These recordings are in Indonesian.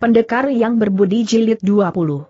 Pendekar yang berbudi jilid 20.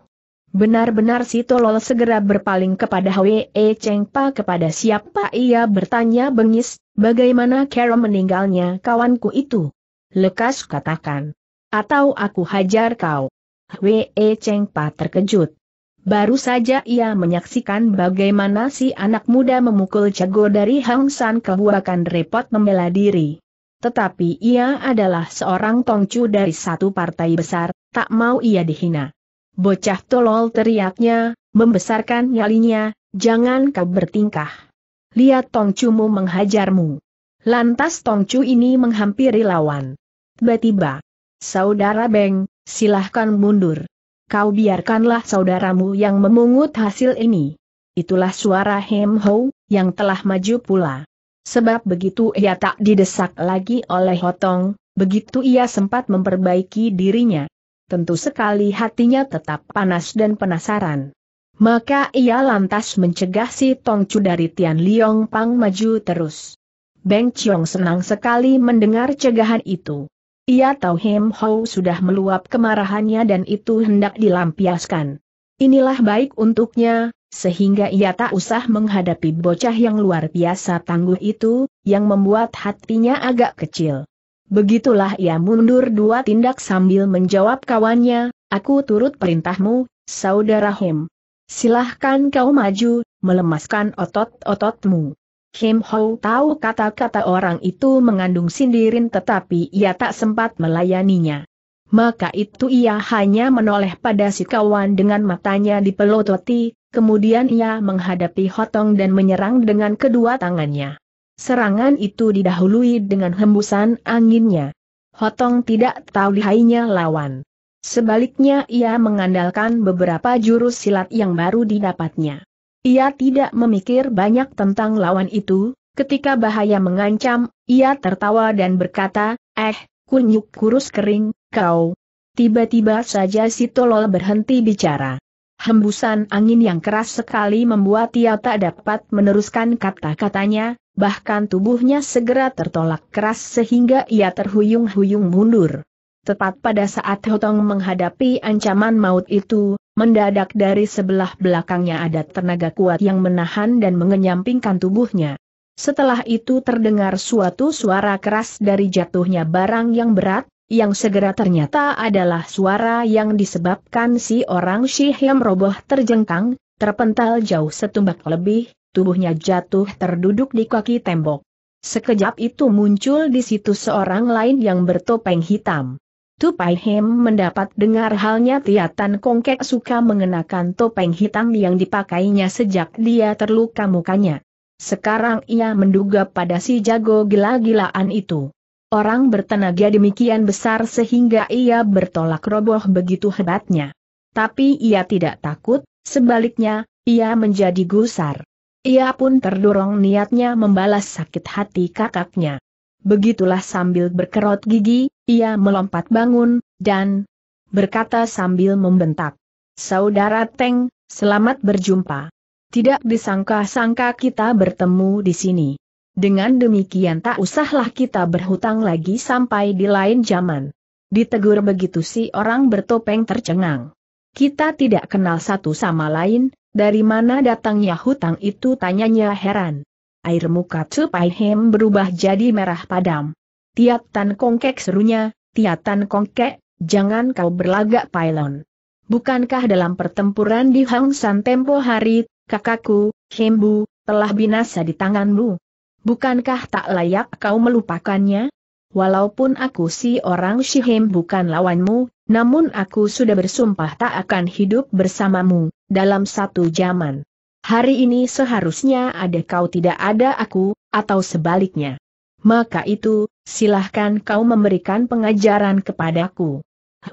Benar-benar si tolol segera berpaling kepada Hwe e Cheng Pa kepada siapa ia bertanya bengis, bagaimana Kero meninggalnya kawanku itu? Lekas katakan. Atau aku hajar kau. Hwe e Cheng Pa terkejut. Baru saja ia menyaksikan bagaimana si anak muda memukul jago dari Hang San kebuakan repot membela diri. Tetapi ia adalah seorang tongcu dari satu partai besar, tak mau ia dihina. Bocah tolol teriaknya, membesarkan nyalinya, jangan kau bertingkah. Lihat tongcumu menghajarmu. Lantas tongcu ini menghampiri lawan. Tiba-tiba, saudara Beng, silahkan mundur. Kau biarkanlah saudaramu yang memungut hasil ini. Itulah suara Hem Ho, yang telah maju pula sebab begitu ia tak didesak lagi oleh Hotong, begitu ia sempat memperbaiki dirinya. Tentu sekali hatinya tetap panas dan penasaran. Maka ia lantas mencegah si Tongcu dari Tian Liong Pang maju terus. Beng Chiong senang sekali mendengar cegahan itu. Ia tahu Hem Hou sudah meluap kemarahannya dan itu hendak dilampiaskan. Inilah baik untuknya, sehingga ia tak usah menghadapi bocah yang luar biasa tangguh itu, yang membuat hatinya agak kecil. Begitulah ia mundur dua tindak sambil menjawab kawannya, aku turut perintahmu, saudara Hem. Silahkan kau maju, melemaskan otot-ototmu. Kim Ho tahu kata-kata orang itu mengandung sindirin tetapi ia tak sempat melayaninya. Maka itu ia hanya menoleh pada si kawan dengan matanya dipelototi, Kemudian ia menghadapi Hotong dan menyerang dengan kedua tangannya. Serangan itu didahului dengan hembusan anginnya. Hotong tidak tahu lihainya lawan. Sebaliknya ia mengandalkan beberapa jurus silat yang baru didapatnya. Ia tidak memikir banyak tentang lawan itu, ketika bahaya mengancam, ia tertawa dan berkata, Eh, kunyuk kurus kering, kau. Tiba-tiba saja si tolol berhenti bicara. Hembusan angin yang keras sekali membuat ia tak dapat meneruskan kata-katanya, bahkan tubuhnya segera tertolak keras sehingga ia terhuyung-huyung mundur. Tepat pada saat Hotong menghadapi ancaman maut itu, mendadak dari sebelah belakangnya ada tenaga kuat yang menahan dan mengenyampingkan tubuhnya. Setelah itu terdengar suatu suara keras dari jatuhnya barang yang berat, yang segera ternyata adalah suara yang disebabkan si orang Shihem roboh terjengkang, terpental jauh setumbak lebih, tubuhnya jatuh terduduk di kaki tembok. Sekejap itu muncul di situ seorang lain yang bertopeng hitam. Tupai Hem mendapat dengar halnya Tiatan Kongkek suka mengenakan topeng hitam yang dipakainya sejak dia terluka mukanya. Sekarang ia menduga pada si jago gila-gilaan itu. Orang bertenaga demikian besar sehingga ia bertolak roboh begitu hebatnya. Tapi ia tidak takut, sebaliknya, ia menjadi gusar. Ia pun terdorong niatnya membalas sakit hati kakaknya. Begitulah sambil berkerut gigi, ia melompat bangun, dan berkata sambil membentak. Saudara Teng, selamat berjumpa. Tidak disangka-sangka kita bertemu di sini. Dengan demikian tak usahlah kita berhutang lagi sampai di lain zaman. Ditegur begitu si orang bertopeng tercengang. Kita tidak kenal satu sama lain, dari mana datangnya hutang itu tanyanya heran. Air muka Cepai Hem berubah jadi merah padam. Tiat Tan Kongkek serunya, Tiat Tan Kongkek, jangan kau berlagak pailon. Bukankah dalam pertempuran di Hang San tempo hari, kakakku, Hembu, telah binasa di tanganmu? bukankah tak layak kau melupakannya? Walaupun aku si orang Shihim bukan lawanmu, namun aku sudah bersumpah tak akan hidup bersamamu, dalam satu zaman. Hari ini seharusnya ada kau tidak ada aku, atau sebaliknya. Maka itu, silahkan kau memberikan pengajaran kepadaku.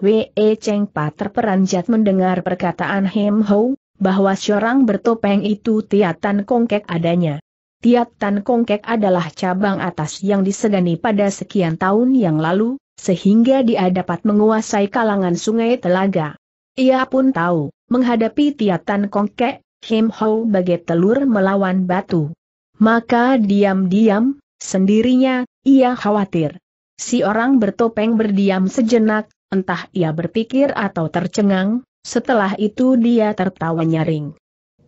Hwe e Cheng Pa terperanjat mendengar perkataan Hem Ho, bahwa seorang bertopeng itu tiatan kongkek adanya. Tiat Tan Kongkek adalah cabang atas yang disegani pada sekian tahun yang lalu, sehingga dia dapat menguasai kalangan sungai telaga. Ia pun tahu, menghadapi Tiat Tan Kongkek, Him Hou bagai telur melawan batu. Maka diam-diam, sendirinya, ia khawatir. Si orang bertopeng berdiam sejenak, entah ia berpikir atau tercengang, setelah itu dia tertawa nyaring.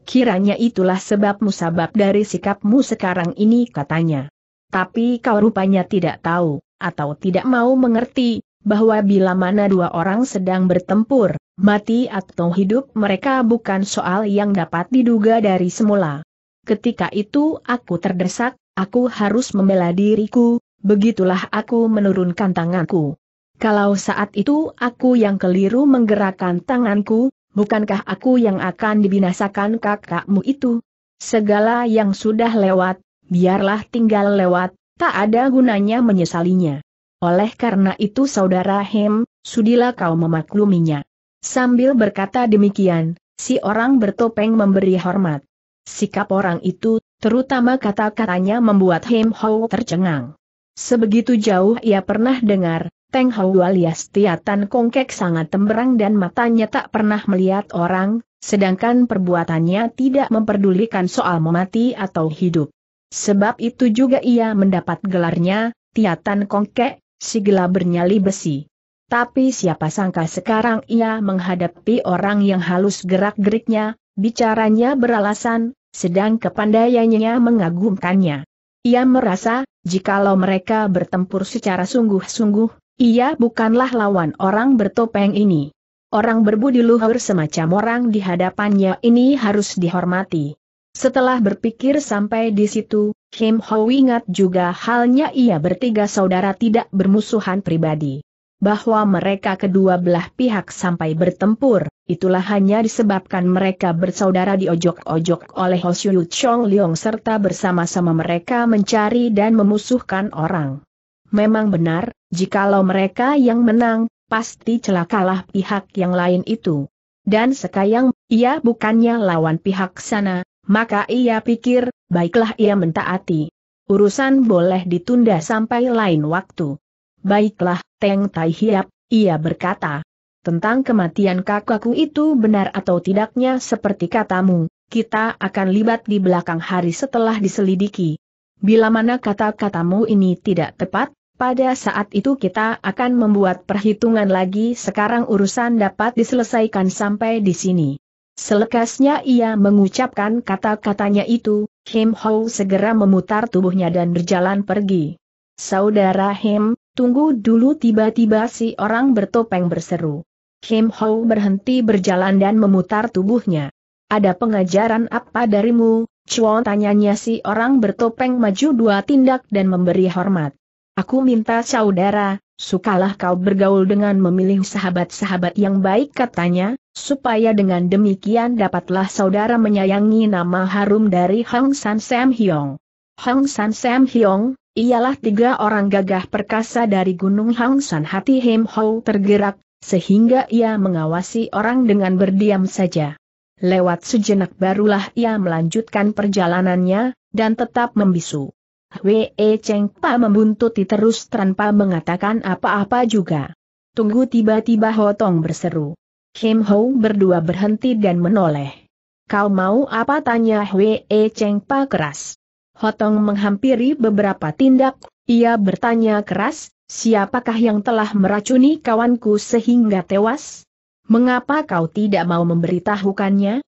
Kiranya itulah sebab musabab dari sikapmu sekarang ini katanya. Tapi kau rupanya tidak tahu, atau tidak mau mengerti, bahwa bila mana dua orang sedang bertempur, mati atau hidup mereka bukan soal yang dapat diduga dari semula. Ketika itu aku terdesak, aku harus membela diriku, begitulah aku menurunkan tanganku. Kalau saat itu aku yang keliru menggerakkan tanganku, bukankah aku yang akan dibinasakan kakakmu itu? Segala yang sudah lewat, biarlah tinggal lewat, tak ada gunanya menyesalinya. Oleh karena itu saudara Hem, sudilah kau memakluminya. Sambil berkata demikian, si orang bertopeng memberi hormat. Sikap orang itu, terutama kata-katanya membuat Hem Ho tercengang. Sebegitu jauh ia pernah dengar, Teng Hou alias Tiatan Kongkek sangat temberang dan matanya tak pernah melihat orang, sedangkan perbuatannya tidak memperdulikan soal memati atau hidup. Sebab itu juga ia mendapat gelarnya, Tiatan Kongkek, si gela bernyali besi. Tapi siapa sangka sekarang ia menghadapi orang yang halus gerak-geriknya, bicaranya beralasan, sedang kepandaiannya mengagumkannya. Ia merasa, jikalau mereka bertempur secara sungguh-sungguh, ia bukanlah lawan orang bertopeng ini. Orang berbudi luhur semacam orang di hadapannya ini harus dihormati. Setelah berpikir sampai di situ, Kim Ho ingat juga halnya ia bertiga saudara tidak bermusuhan pribadi. Bahwa mereka kedua belah pihak sampai bertempur, itulah hanya disebabkan mereka bersaudara diojok-ojok oleh Hosyu Chong Leong serta bersama-sama mereka mencari dan memusuhkan orang. Memang benar, jikalau mereka yang menang, pasti celakalah pihak yang lain itu. Dan sekayang, ia bukannya lawan pihak sana, maka ia pikir, baiklah ia mentaati. Urusan boleh ditunda sampai lain waktu. Baiklah, Teng Tai Hiap, ia berkata. Tentang kematian kakakku itu benar atau tidaknya seperti katamu, kita akan libat di belakang hari setelah diselidiki. Bila mana kata-katamu ini tidak tepat, pada saat itu kita akan membuat perhitungan lagi sekarang urusan dapat diselesaikan sampai di sini. Selekasnya ia mengucapkan kata-katanya itu, Him Ho segera memutar tubuhnya dan berjalan pergi. Saudara Him, tunggu dulu tiba-tiba si orang bertopeng berseru. Him Ho berhenti berjalan dan memutar tubuhnya. Ada pengajaran apa darimu? Chuan tanyanya si orang bertopeng maju dua tindak dan memberi hormat. Aku minta saudara, sukalah kau bergaul dengan memilih sahabat-sahabat yang baik katanya, supaya dengan demikian dapatlah saudara menyayangi nama harum dari Hong San Sam Hyong. Hong San Sam Hyong, ialah tiga orang gagah perkasa dari Gunung Hong San hati Hem Ho tergerak, sehingga ia mengawasi orang dengan berdiam saja. Lewat sejenak barulah ia melanjutkan perjalanannya, dan tetap membisu. Wei Cheng Pa membuntuti terus tanpa mengatakan apa-apa juga. Tunggu tiba-tiba Hotong berseru. Kim Ho berdua berhenti dan menoleh. Kau mau apa tanya Wei Cheng Pa keras. Hotong menghampiri beberapa tindak, ia bertanya keras, siapakah yang telah meracuni kawanku sehingga tewas? Mengapa kau tidak mau memberitahukannya?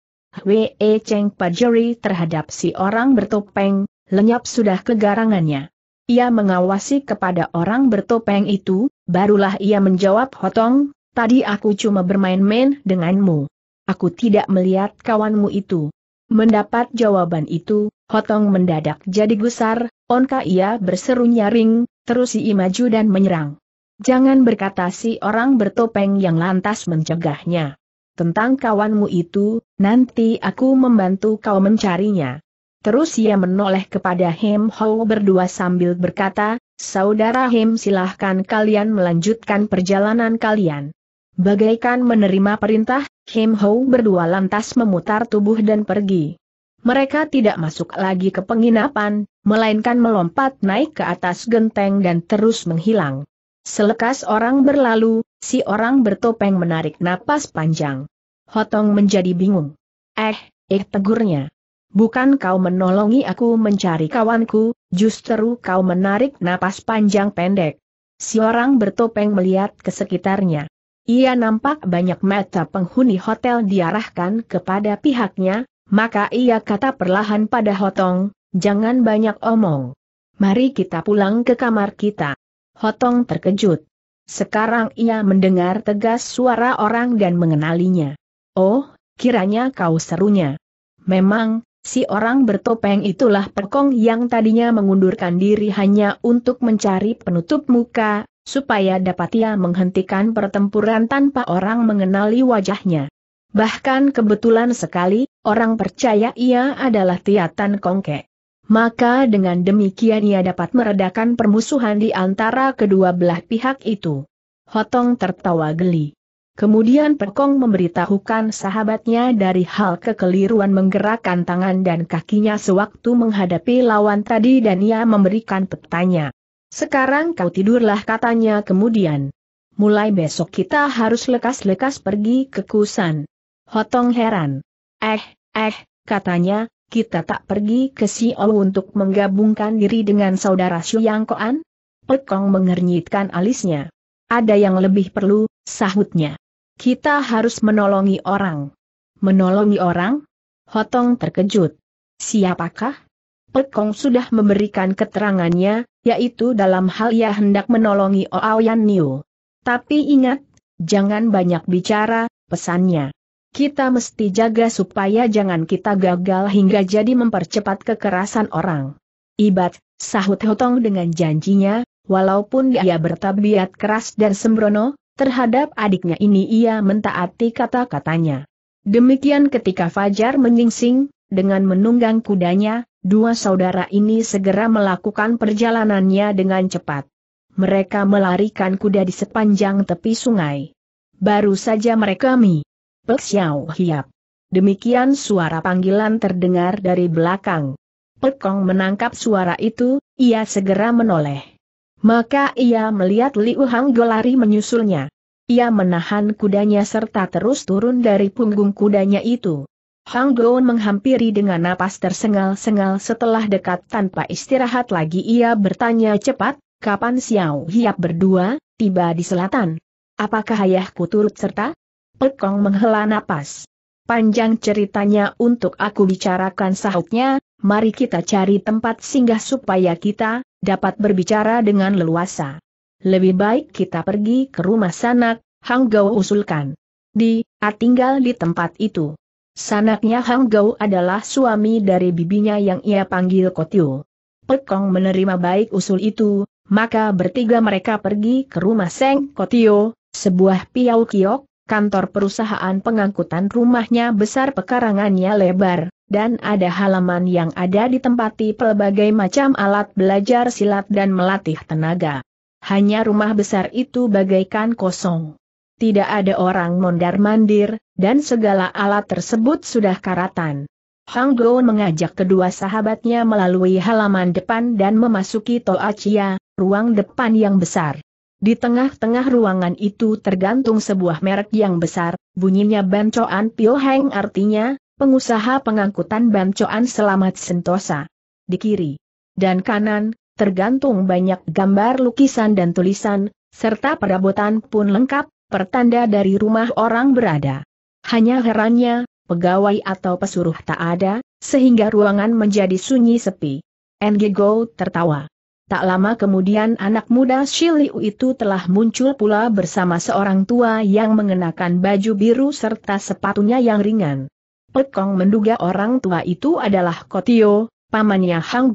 Wei Cheng Pajeri terhadap si orang bertopeng, lenyap sudah kegarangannya. Ia mengawasi kepada orang bertopeng itu, barulah ia menjawab hotong, tadi aku cuma bermain-main denganmu. Aku tidak melihat kawanmu itu. Mendapat jawaban itu, hotong mendadak jadi gusar, onka ia berseru nyaring, terus ia maju dan menyerang. Jangan berkata si orang bertopeng yang lantas mencegahnya. Tentang kawanmu itu, nanti aku membantu kau mencarinya. Terus ia menoleh kepada Hem Ho berdua sambil berkata, Saudara Hem silahkan kalian melanjutkan perjalanan kalian. Bagaikan menerima perintah, Hem Ho berdua lantas memutar tubuh dan pergi. Mereka tidak masuk lagi ke penginapan, melainkan melompat naik ke atas genteng dan terus menghilang. Selekas orang berlalu, si orang bertopeng menarik napas panjang. Hotong menjadi bingung. Eh, eh tegurnya. Bukan kau menolongi aku mencari kawanku, justru kau menarik napas panjang pendek. Si orang bertopeng melihat ke sekitarnya. Ia nampak banyak mata penghuni hotel diarahkan kepada pihaknya, maka ia kata perlahan pada Hotong, jangan banyak omong. Mari kita pulang ke kamar kita. Hotong terkejut. Sekarang ia mendengar tegas suara orang dan mengenalinya. Oh, kiranya kau serunya. Memang, Si orang bertopeng itulah pekong yang tadinya mengundurkan diri hanya untuk mencari penutup muka, supaya dapat ia menghentikan pertempuran tanpa orang mengenali wajahnya. Bahkan kebetulan sekali, orang percaya ia adalah Tiatan Kongke. Maka dengan demikian ia dapat meredakan permusuhan di antara kedua belah pihak itu. Hotong tertawa geli. Kemudian Pekong memberitahukan sahabatnya dari hal kekeliruan menggerakkan tangan dan kakinya sewaktu menghadapi lawan tadi dan ia memberikan petanya. Sekarang kau tidurlah katanya kemudian. Mulai besok kita harus lekas-lekas pergi ke Kusan. Hotong heran. Eh, eh, katanya, kita tak pergi ke Xiao untuk menggabungkan diri dengan saudara Xu Koan? Pekong mengernyitkan alisnya. Ada yang lebih perlu, sahutnya. Kita harus menolongi orang. Menolongi orang? Hotong terkejut. Siapakah? Pekong sudah memberikan keterangannya, yaitu dalam hal ia hendak menolongi Oaoyan Niu. Tapi ingat, jangan banyak bicara, pesannya. Kita mesti jaga supaya jangan kita gagal hingga jadi mempercepat kekerasan orang. Ibat, sahut Hotong dengan janjinya, walaupun dia bertabiat keras dan sembrono, Terhadap adiknya ini ia mentaati kata-katanya. Demikian ketika Fajar menyingsing, dengan menunggang kudanya, dua saudara ini segera melakukan perjalanannya dengan cepat. Mereka melarikan kuda di sepanjang tepi sungai. Baru saja mereka mi. Pek Hiap. Demikian suara panggilan terdengar dari belakang. Pekong menangkap suara itu, ia segera menoleh. Maka ia melihat Liu Hang lari menyusulnya. Ia menahan kudanya serta terus turun dari punggung kudanya itu. Hang menghampiri dengan napas tersengal-sengal setelah dekat tanpa istirahat lagi ia bertanya cepat, kapan Xiao Hiap berdua, tiba di selatan? Apakah ayahku turut serta? Pekong menghela napas. Panjang ceritanya untuk aku bicarakan sahutnya, mari kita cari tempat singgah supaya kita, dapat berbicara dengan leluasa. Lebih baik kita pergi ke rumah sanak, Hang Gao usulkan. Di, A tinggal di tempat itu. Sanaknya Hang Gao adalah suami dari bibinya yang ia panggil Kotiu. Pekong menerima baik usul itu, maka bertiga mereka pergi ke rumah Seng Kotio, sebuah piau kiok, kantor perusahaan pengangkutan rumahnya besar pekarangannya lebar, dan ada halaman yang ada ditempati pelbagai macam alat belajar silat dan melatih tenaga. Hanya rumah besar itu bagaikan kosong. Tidak ada orang mondar-mandir, dan segala alat tersebut sudah karatan. Hang Go mengajak kedua sahabatnya melalui halaman depan dan memasuki Chia, ruang depan yang besar. Di tengah-tengah ruangan itu tergantung sebuah merek yang besar, bunyinya Bancoan Pio Heng artinya, pengusaha pengangkutan bancoan Selamat Sentosa. Di kiri dan kanan, tergantung banyak gambar lukisan dan tulisan, serta perabotan pun lengkap, pertanda dari rumah orang berada. Hanya herannya, pegawai atau pesuruh tak ada, sehingga ruangan menjadi sunyi sepi. NG Go tertawa. Tak lama kemudian anak muda Shiliu itu telah muncul pula bersama seorang tua yang mengenakan baju biru serta sepatunya yang ringan. Pekong menduga orang tua itu adalah Kotio, pamannya Hang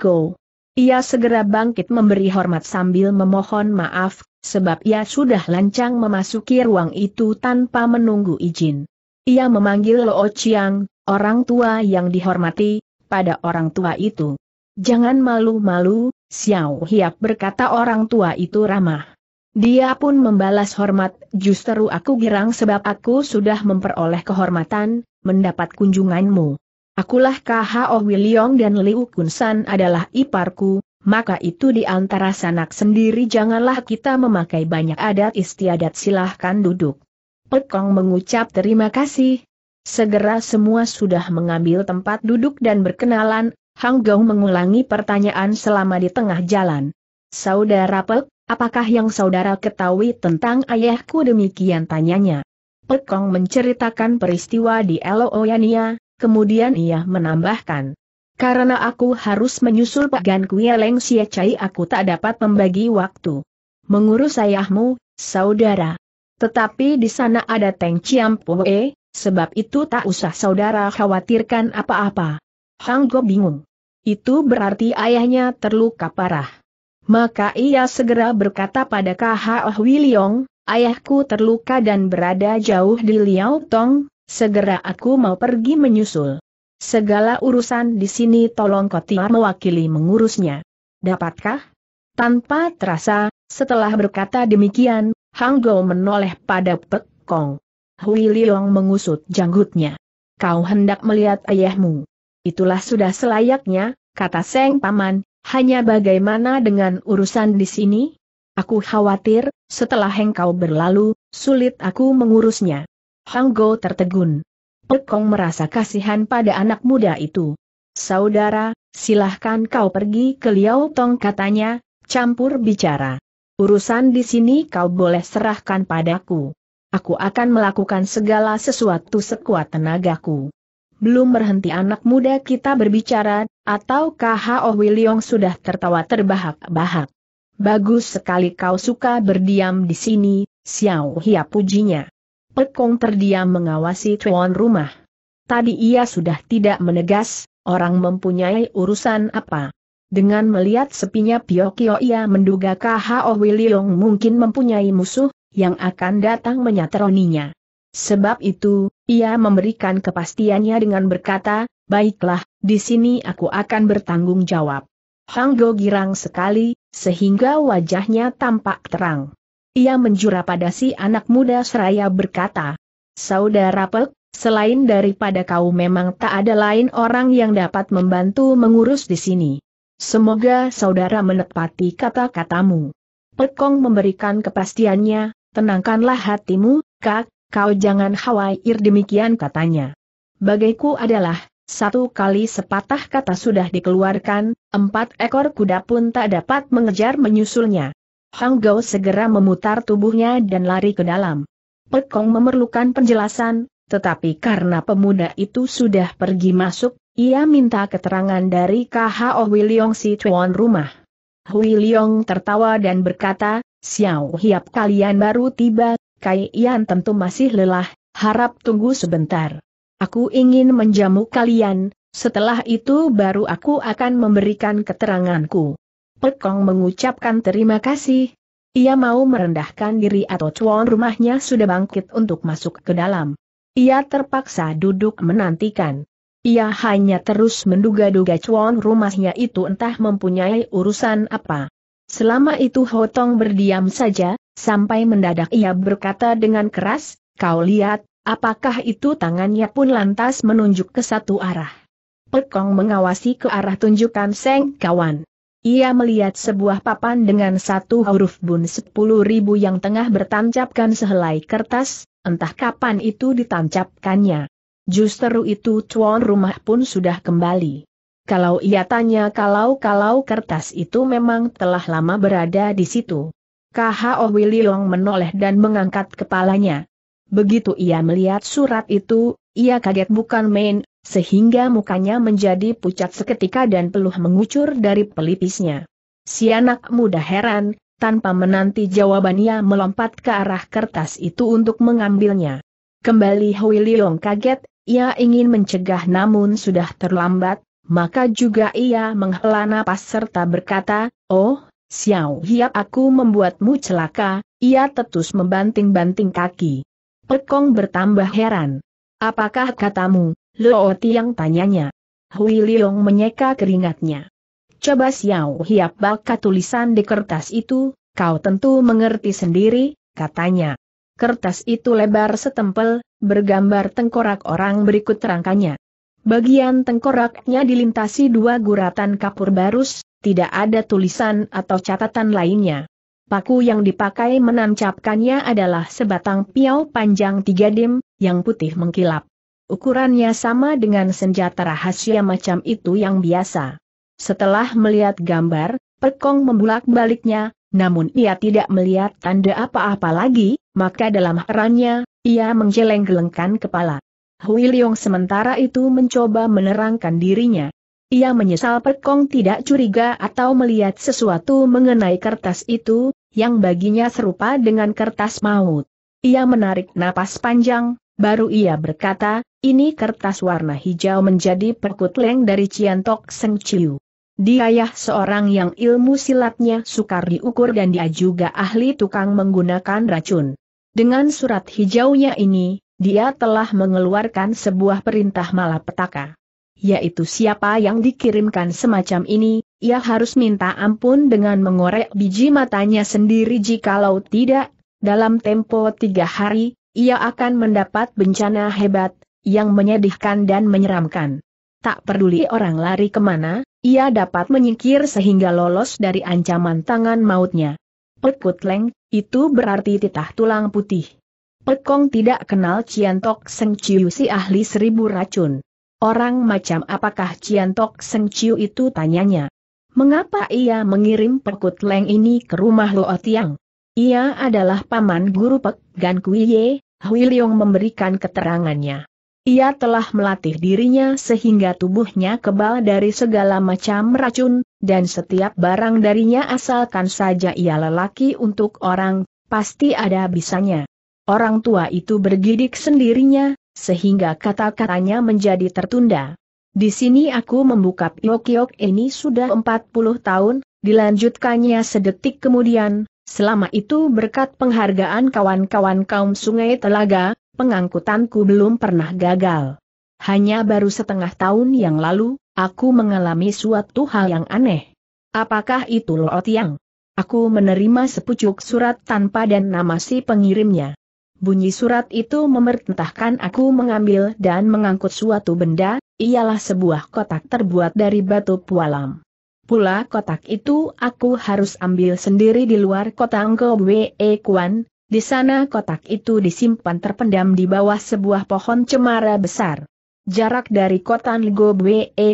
Ia segera bangkit memberi hormat sambil memohon maaf, sebab ia sudah lancang memasuki ruang itu tanpa menunggu izin. Ia memanggil Lo Chiang, orang tua yang dihormati, pada orang tua itu. Jangan malu-malu, Xiao Hiap berkata orang tua itu ramah. Dia pun membalas hormat, justru aku girang sebab aku sudah memperoleh kehormatan, mendapat kunjunganmu. Akulah KHO Wiliong dan Liu Kunsan adalah iparku, maka itu di antara sanak sendiri janganlah kita memakai banyak adat istiadat silahkan duduk. Pekong mengucap terima kasih. Segera semua sudah mengambil tempat duduk dan berkenalan, Hang Gong mengulangi pertanyaan selama di tengah jalan. Saudara Pek, Apakah yang saudara ketahui tentang ayahku demikian tanyanya? Pekong menceritakan peristiwa di Elooyania, kemudian ia menambahkan. Karena aku harus menyusul Pak Gan Kue Leng Xie Chai aku tak dapat membagi waktu. Mengurus ayahmu, saudara. Tetapi di sana ada Teng Chiam Pue, sebab itu tak usah saudara khawatirkan apa-apa. Hang Go bingung. Itu berarti ayahnya terluka parah. Maka ia segera berkata pada KHO Wiliong, ayahku terluka dan berada jauh di Liao Tong, segera aku mau pergi menyusul. Segala urusan di sini tolong Kotia mewakili mengurusnya. Dapatkah? Tanpa terasa, setelah berkata demikian, Hang Go menoleh pada Pek Kong. Hui Liong mengusut janggutnya. Kau hendak melihat ayahmu. Itulah sudah selayaknya, kata Seng Paman, hanya bagaimana dengan urusan di sini? Aku khawatir, setelah engkau berlalu, sulit aku mengurusnya. Hang Go tertegun. Pekong merasa kasihan pada anak muda itu. Saudara, silahkan kau pergi ke Liao Tong katanya, campur bicara. Urusan di sini kau boleh serahkan padaku. Aku akan melakukan segala sesuatu sekuat tenagaku. Belum berhenti anak muda kita berbicara, atau KHO oh Wiliong sudah tertawa terbahak-bahak. Bagus sekali kau suka berdiam di sini, Xiao Hia pujinya. Pekong terdiam mengawasi tuan rumah. Tadi ia sudah tidak menegas, orang mempunyai urusan apa. Dengan melihat sepinya Piokio ia menduga KHO oh Wiliong mungkin mempunyai musuh, yang akan datang menyatroninya. Sebab itu, ia memberikan kepastiannya dengan berkata, baiklah, di sini aku akan bertanggung jawab. Hang Go girang sekali, sehingga wajahnya tampak terang. Ia menjura pada si anak muda seraya berkata, Saudara Pek, selain daripada kau memang tak ada lain orang yang dapat membantu mengurus di sini. Semoga saudara menepati kata-katamu. Pekong memberikan kepastiannya, tenangkanlah hatimu, kak, Kau jangan khawatir demikian katanya. Bagaiku adalah, satu kali sepatah kata sudah dikeluarkan, empat ekor kuda pun tak dapat mengejar menyusulnya. Hang Gao segera memutar tubuhnya dan lari ke dalam. Pekong memerlukan penjelasan, tetapi karena pemuda itu sudah pergi masuk, ia minta keterangan dari KHO Wiliong si tuan rumah. Wiliong tertawa dan berkata, Xiao Hiap kalian baru tiba, Kai Ian tentu masih lelah, harap tunggu sebentar. Aku ingin menjamu kalian, setelah itu baru aku akan memberikan keteranganku. Pekong mengucapkan terima kasih. Ia mau merendahkan diri atau cuan rumahnya sudah bangkit untuk masuk ke dalam. Ia terpaksa duduk menantikan. Ia hanya terus menduga-duga cuan rumahnya itu entah mempunyai urusan apa. Selama itu Hotong berdiam saja, Sampai mendadak ia berkata dengan keras, kau lihat, apakah itu tangannya pun lantas menunjuk ke satu arah. Pekong mengawasi ke arah tunjukkan Seng Kawan. Ia melihat sebuah papan dengan satu huruf bun sepuluh ribu yang tengah bertancapkan sehelai kertas, entah kapan itu ditancapkannya. Justru itu tuan rumah pun sudah kembali. Kalau ia tanya kalau-kalau kertas itu memang telah lama berada di situ, KHO Wiliong menoleh dan mengangkat kepalanya. Begitu ia melihat surat itu, ia kaget bukan main, sehingga mukanya menjadi pucat seketika dan peluh mengucur dari pelipisnya. Si anak muda heran, tanpa menanti jawabannya melompat ke arah kertas itu untuk mengambilnya. Kembali Hui Leong kaget, ia ingin mencegah namun sudah terlambat, maka juga ia menghela napas serta berkata, Oh, Xiao Hiap aku membuatmu celaka, ia tetus membanting-banting kaki. Pekong bertambah heran. Apakah katamu, Luo Tiang tanyanya. Hui Liong menyeka keringatnya. Coba Xiao Hiap baca tulisan di kertas itu, kau tentu mengerti sendiri, katanya. Kertas itu lebar setempel, bergambar tengkorak orang berikut rangkanya. Bagian tengkoraknya dilintasi dua guratan kapur barus, tidak ada tulisan atau catatan lainnya. Paku yang dipakai menancapkannya adalah sebatang piau panjang tiga dim, yang putih mengkilap. Ukurannya sama dengan senjata rahasia macam itu yang biasa. Setelah melihat gambar, Pekong membulak-baliknya, namun ia tidak melihat tanda apa-apa lagi, maka dalam herannya, ia menggeleng-gelengkan kepala. Hui Leong sementara itu mencoba menerangkan dirinya. Ia menyesal Perkong tidak curiga atau melihat sesuatu mengenai kertas itu, yang baginya serupa dengan kertas maut. Ia menarik napas panjang, baru ia berkata, ini kertas warna hijau menjadi perkutleng dari Ciantok Seng Chiu. Dia ya seorang yang ilmu silatnya sukar diukur dan dia juga ahli tukang menggunakan racun. Dengan surat hijaunya ini, dia telah mengeluarkan sebuah perintah malapetaka yaitu siapa yang dikirimkan semacam ini, ia harus minta ampun dengan mengorek biji matanya sendiri jikalau tidak, dalam tempo tiga hari, ia akan mendapat bencana hebat, yang menyedihkan dan menyeramkan. Tak peduli orang lari kemana, ia dapat menyingkir sehingga lolos dari ancaman tangan mautnya. Pekutleng, itu berarti titah tulang putih. Pekong tidak kenal Ciantok Seng Ciu si ahli seribu racun. Orang macam apakah Cian Tok Seng Chiu itu tanyanya. Mengapa ia mengirim Pekut Leng ini ke rumah Luotiang? Tiang? Ia adalah paman guru Pek Gan Ye, Hui Leong memberikan keterangannya. Ia telah melatih dirinya sehingga tubuhnya kebal dari segala macam racun, dan setiap barang darinya asalkan saja ia lelaki untuk orang, pasti ada bisanya. Orang tua itu bergidik sendirinya, sehingga kata-katanya menjadi tertunda. Di sini aku membuka piok-piok ini sudah 40 tahun, dilanjutkannya sedetik kemudian, selama itu berkat penghargaan kawan-kawan kaum sungai telaga, pengangkutanku belum pernah gagal. Hanya baru setengah tahun yang lalu, aku mengalami suatu hal yang aneh. Apakah itu Lo Tiang? Aku menerima sepucuk surat tanpa dan nama si pengirimnya. Bunyi surat itu memerintahkan aku mengambil dan mengangkut suatu benda, ialah sebuah kotak terbuat dari batu pualam. Pula kotak itu aku harus ambil sendiri di luar kota Angko Kwan, di sana kotak itu disimpan terpendam di bawah sebuah pohon cemara besar. Jarak dari kota Ngo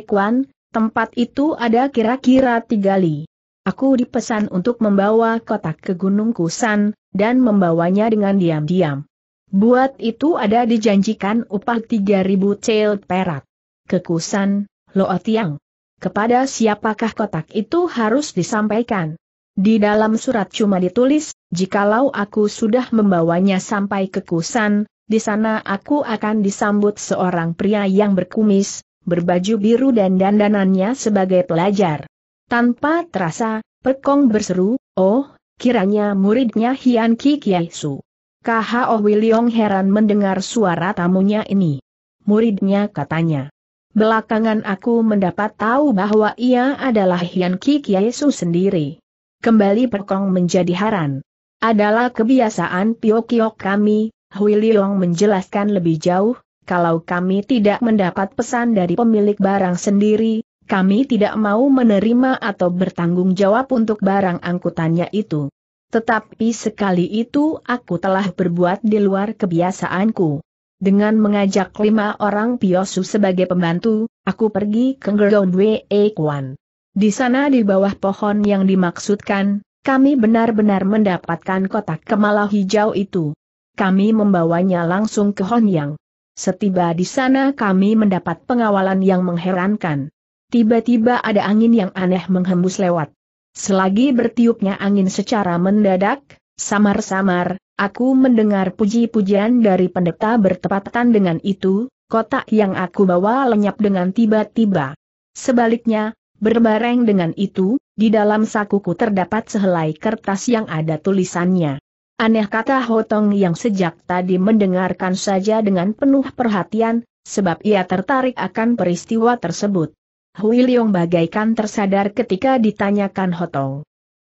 Kwan, tempat itu ada kira-kira tiga li. Aku dipesan untuk membawa kotak ke Gunung Kusan, dan membawanya dengan diam-diam. Buat itu ada dijanjikan upah 3.000 cel perak. Ke Kusan, Loa Tiang. Kepada siapakah kotak itu harus disampaikan? Di dalam surat cuma ditulis, jikalau aku sudah membawanya sampai ke Kusan, di sana aku akan disambut seorang pria yang berkumis, berbaju biru dan dandanannya sebagai pelajar. Tanpa terasa, Pekong berseru, oh, kiranya muridnya Hian Ki Kiai Su. KHO Wiliong heran mendengar suara tamunya ini. Muridnya katanya. Belakangan aku mendapat tahu bahwa ia adalah Hian Ki Kiai Su sendiri. Kembali Pekong menjadi heran. Adalah kebiasaan piok-piok kami, Wiliong menjelaskan lebih jauh, kalau kami tidak mendapat pesan dari pemilik barang sendiri, kami tidak mau menerima atau bertanggung jawab untuk barang angkutannya itu. Tetapi sekali itu aku telah berbuat di luar kebiasaanku. Dengan mengajak lima orang Piosu sebagai pembantu, aku pergi ke Ground Wei Kwan. Di sana di bawah pohon yang dimaksudkan, kami benar-benar mendapatkan kotak kemala hijau itu. Kami membawanya langsung ke Honyang. Setiba di sana kami mendapat pengawalan yang mengherankan tiba-tiba ada angin yang aneh menghembus lewat. Selagi bertiupnya angin secara mendadak, samar-samar, aku mendengar puji-pujian dari pendeta bertepatan dengan itu, kotak yang aku bawa lenyap dengan tiba-tiba. Sebaliknya, berbareng dengan itu, di dalam sakuku terdapat sehelai kertas yang ada tulisannya. Aneh kata Hotong yang sejak tadi mendengarkan saja dengan penuh perhatian, sebab ia tertarik akan peristiwa tersebut. Hui Leong bagaikan tersadar ketika ditanyakan Hotong.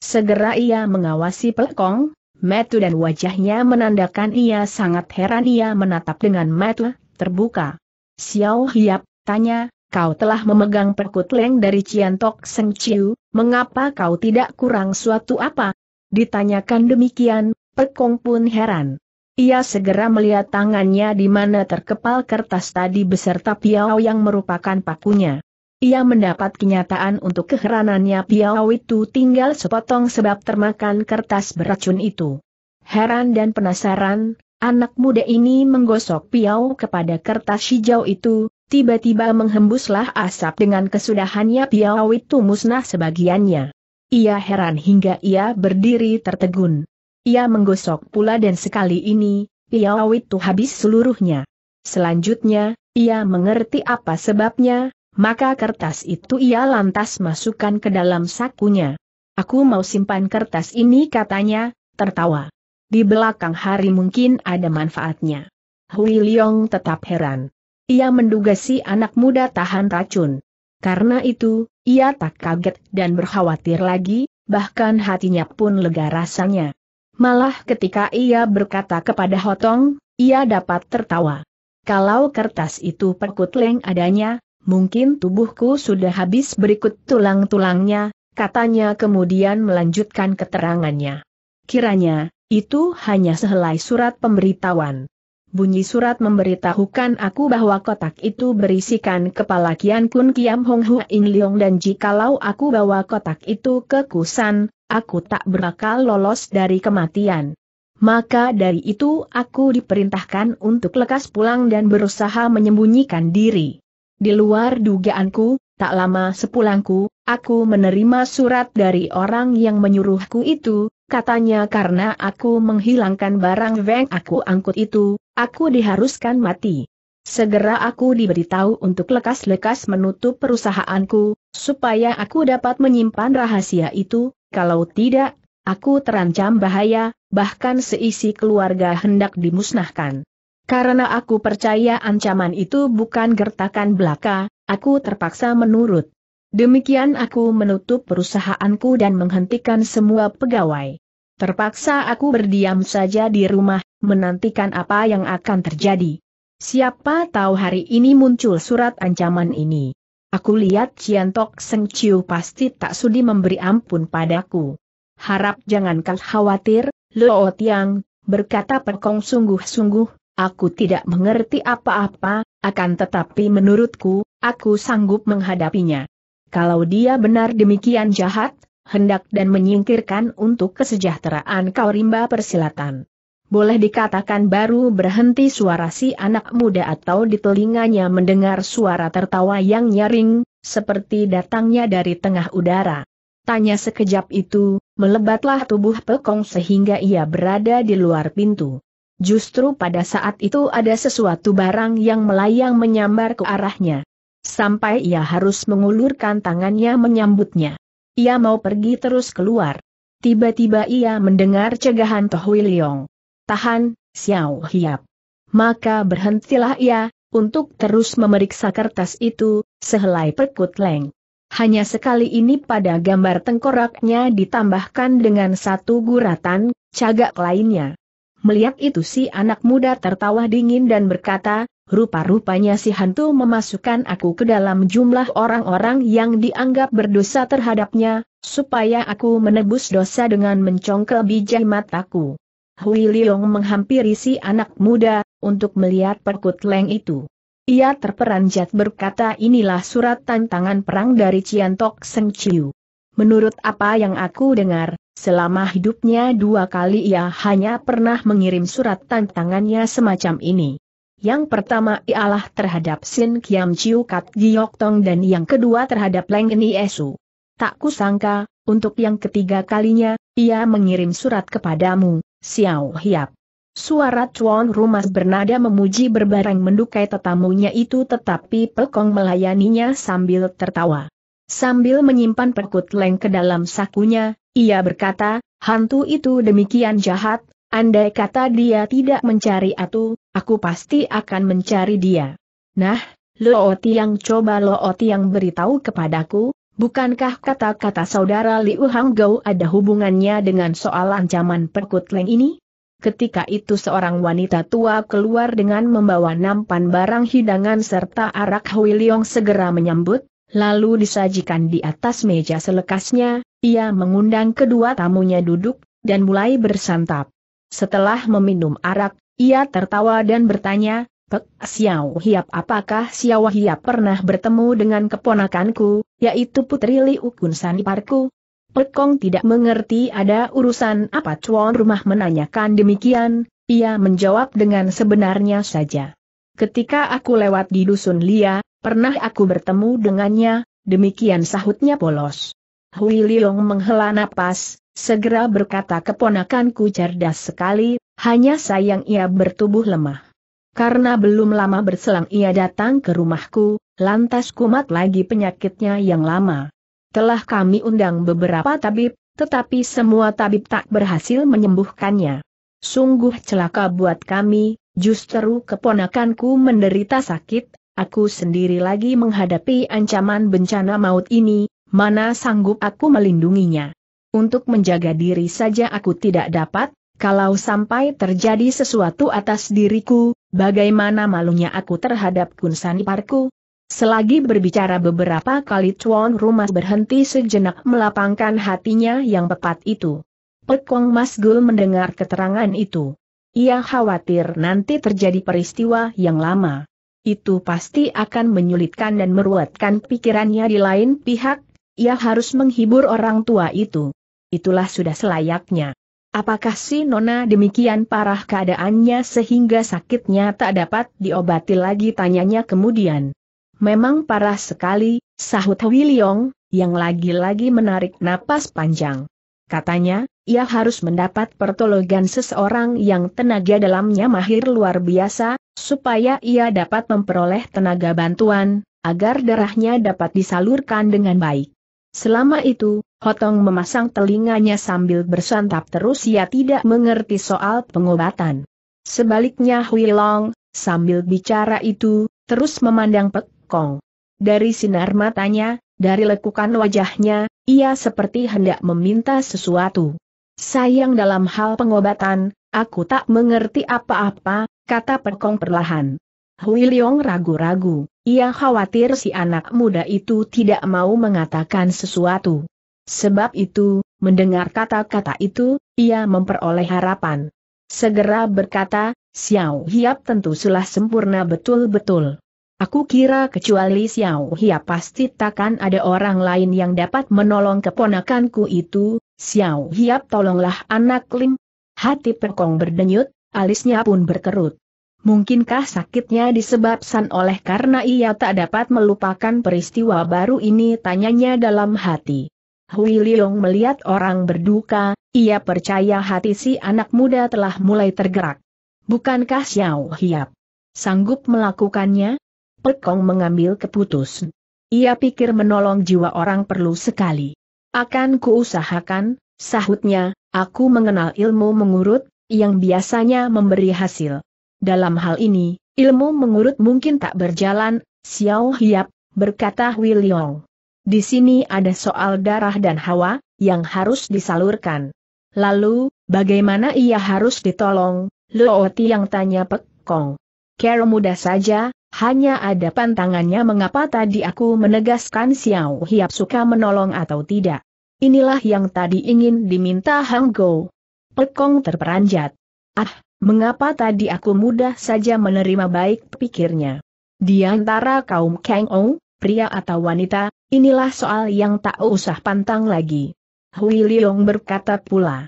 Segera ia mengawasi Pelkong, metu dan wajahnya menandakan ia sangat heran ia menatap dengan metu, terbuka. Xiao Hiap, tanya, kau telah memegang perkut leng dari Ciantok Seng Chiu, mengapa kau tidak kurang suatu apa? Ditanyakan demikian, Pekong pun heran. Ia segera melihat tangannya di mana terkepal kertas tadi beserta piau yang merupakan pakunya. Ia mendapat kenyataan untuk keheranannya Piau itu tinggal sepotong sebab termakan kertas beracun itu. Heran dan penasaran, anak muda ini menggosok Piau kepada kertas hijau itu, tiba-tiba menghembuslah asap dengan kesudahannya Piau itu musnah sebagiannya. Ia heran hingga ia berdiri tertegun. Ia menggosok pula dan sekali ini, Piau itu habis seluruhnya. Selanjutnya, ia mengerti apa sebabnya, maka kertas itu ia lantas masukkan ke dalam sakunya. Aku mau simpan kertas ini katanya, tertawa. Di belakang hari mungkin ada manfaatnya. Hui Liong tetap heran. Ia menduga si anak muda tahan racun. Karena itu, ia tak kaget dan berkhawatir lagi, bahkan hatinya pun lega rasanya. Malah ketika ia berkata kepada Hotong, ia dapat tertawa. Kalau kertas itu perkutleng adanya, mungkin tubuhku sudah habis berikut tulang-tulangnya, katanya kemudian melanjutkan keterangannya. Kiranya, itu hanya sehelai surat pemberitahuan. Bunyi surat memberitahukan aku bahwa kotak itu berisikan kepala Kian Kun Kiam Hong Hua In Leong dan jikalau aku bawa kotak itu ke Kusan, aku tak berakal lolos dari kematian. Maka dari itu aku diperintahkan untuk lekas pulang dan berusaha menyembunyikan diri. Di luar dugaanku, tak lama sepulangku, aku menerima surat dari orang yang menyuruhku itu, katanya karena aku menghilangkan barang veng aku angkut itu, aku diharuskan mati. Segera aku diberitahu untuk lekas-lekas menutup perusahaanku, supaya aku dapat menyimpan rahasia itu, kalau tidak, aku terancam bahaya, bahkan seisi keluarga hendak dimusnahkan. Karena aku percaya ancaman itu bukan gertakan belaka, aku terpaksa menurut. Demikian aku menutup perusahaanku dan menghentikan semua pegawai. Terpaksa aku berdiam saja di rumah, menantikan apa yang akan terjadi. Siapa tahu hari ini muncul surat ancaman ini. Aku lihat Ciantok Tok Seng Chiu pasti tak sudi memberi ampun padaku. Harap jangan kau khawatir, Luo Tiang, berkata Perkong sungguh-sungguh, Aku tidak mengerti apa-apa, akan tetapi menurutku, aku sanggup menghadapinya. Kalau dia benar demikian jahat, hendak dan menyingkirkan untuk kesejahteraan kau rimba persilatan. Boleh dikatakan baru berhenti suara si anak muda atau di telinganya mendengar suara tertawa yang nyaring, seperti datangnya dari tengah udara. Tanya sekejap itu, melebatlah tubuh pekong sehingga ia berada di luar pintu. Justru pada saat itu ada sesuatu barang yang melayang menyambar ke arahnya. Sampai ia harus mengulurkan tangannya menyambutnya. Ia mau pergi terus keluar. Tiba-tiba ia mendengar cegahan Tohwi Liong. Tahan, Xiao Hiap. Maka berhentilah ia, untuk terus memeriksa kertas itu, sehelai perkut leng. Hanya sekali ini pada gambar tengkoraknya ditambahkan dengan satu guratan, cagak lainnya. Melihat itu si anak muda tertawa dingin dan berkata, rupa-rupanya si hantu memasukkan aku ke dalam jumlah orang-orang yang dianggap berdosa terhadapnya, supaya aku menebus dosa dengan mencongkel biji mataku. Hui Liong menghampiri si anak muda, untuk melihat perkut leng itu. Ia terperanjat berkata inilah surat tantangan perang dari Ciantok Seng Chiu. Menurut apa yang aku dengar, Selama hidupnya dua kali ia hanya pernah mengirim surat tantangannya semacam ini. Yang pertama ialah terhadap Sin Kiam Chiu Kat Giok Tong dan yang kedua terhadap Leng Ni Esu. Tak kusangka, untuk yang ketiga kalinya, ia mengirim surat kepadamu, Xiao Hiap. Suara Chuan Rumas bernada memuji berbareng mendukai tetamunya itu tetapi Pekong melayaninya sambil tertawa. Sambil menyimpan perkut leng ke dalam sakunya, ia berkata, hantu itu demikian jahat, andai kata dia tidak mencari atu, aku pasti akan mencari dia. Nah, Looti yang coba Looti yang beritahu kepadaku, bukankah kata-kata saudara Liu Gou ada hubungannya dengan soal ancaman leng ini? Ketika itu seorang wanita tua keluar dengan membawa nampan barang hidangan serta arak Hui Leong segera menyambut, lalu disajikan di atas meja selekasnya, ia mengundang kedua tamunya duduk, dan mulai bersantap. Setelah meminum arak, ia tertawa dan bertanya, Pek Xiao Hiap apakah Xiao Hiap pernah bertemu dengan keponakanku, yaitu Putri Liu Kunsan Saniparku? Pek Kong tidak mengerti ada urusan apa cuan rumah menanyakan demikian, ia menjawab dengan sebenarnya saja. Ketika aku lewat di dusun Lia, pernah aku bertemu dengannya, demikian sahutnya polos. Hui Liong menghela napas, segera berkata keponakanku cerdas sekali, hanya sayang ia bertubuh lemah. Karena belum lama berselang ia datang ke rumahku, lantas kumat lagi penyakitnya yang lama. Telah kami undang beberapa tabib, tetapi semua tabib tak berhasil menyembuhkannya. Sungguh celaka buat kami, justru keponakanku menderita sakit, aku sendiri lagi menghadapi ancaman bencana maut ini, mana sanggup aku melindunginya. Untuk menjaga diri saja aku tidak dapat, kalau sampai terjadi sesuatu atas diriku, bagaimana malunya aku terhadap Kunsaniparku? Selagi berbicara beberapa kali Chuan rumah berhenti sejenak melapangkan hatinya yang pepat itu. Pekong Mas Gul mendengar keterangan itu. Ia khawatir nanti terjadi peristiwa yang lama. Itu pasti akan menyulitkan dan meruatkan pikirannya di lain pihak, ia harus menghibur orang tua itu. Itulah sudah selayaknya. Apakah si Nona demikian parah keadaannya sehingga sakitnya tak dapat diobati lagi tanyanya kemudian. Memang parah sekali, sahut Wiliong, yang lagi-lagi menarik napas panjang. Katanya, ia harus mendapat pertolongan seseorang yang tenaga dalamnya mahir luar biasa, supaya ia dapat memperoleh tenaga bantuan, agar darahnya dapat disalurkan dengan baik. Selama itu, Hotong memasang telinganya sambil bersantap terus ia tidak mengerti soal pengobatan. Sebaliknya Hui Long, sambil bicara itu, terus memandang Pek Kong. Dari sinar matanya, dari lekukan wajahnya, ia seperti hendak meminta sesuatu. Sayang dalam hal pengobatan, aku tak mengerti apa-apa, kata Pekong perlahan. Hui Leong ragu-ragu. Ia khawatir si anak muda itu tidak mau mengatakan sesuatu. Sebab itu, mendengar kata-kata itu, ia memperoleh harapan. Segera berkata, Xiao Hiap tentu sudah sempurna betul-betul. Aku kira kecuali Xiao Hiap pasti takkan ada orang lain yang dapat menolong keponakanku itu, Xiao Hiap tolonglah anak Lim. Hati Pekong berdenyut, alisnya pun berkerut. Mungkinkah sakitnya disebabkan oleh karena ia tak dapat melupakan peristiwa baru ini tanyanya dalam hati. Hui Leong melihat orang berduka, ia percaya hati si anak muda telah mulai tergerak. Bukankah Xiao Hiap sanggup melakukannya? Pekong mengambil keputusan. Ia pikir menolong jiwa orang perlu sekali. Akan kuusahakan, sahutnya, aku mengenal ilmu mengurut, yang biasanya memberi hasil. Dalam hal ini, ilmu mengurut mungkin tak berjalan, Xiao Hiap, berkata Wiliong. Di sini ada soal darah dan hawa, yang harus disalurkan. Lalu, bagaimana ia harus ditolong, Luoti yang tanya Pek Kong. Kero mudah saja, hanya ada pantangannya mengapa tadi aku menegaskan Xiao Hiap suka menolong atau tidak. Inilah yang tadi ingin diminta Hang Go. Kong terperanjat. Ah, Mengapa tadi aku mudah saja menerima baik pikirnya? Di antara kaum Kang Ou, pria atau wanita, inilah soal yang tak usah pantang lagi. Hui Liong berkata pula.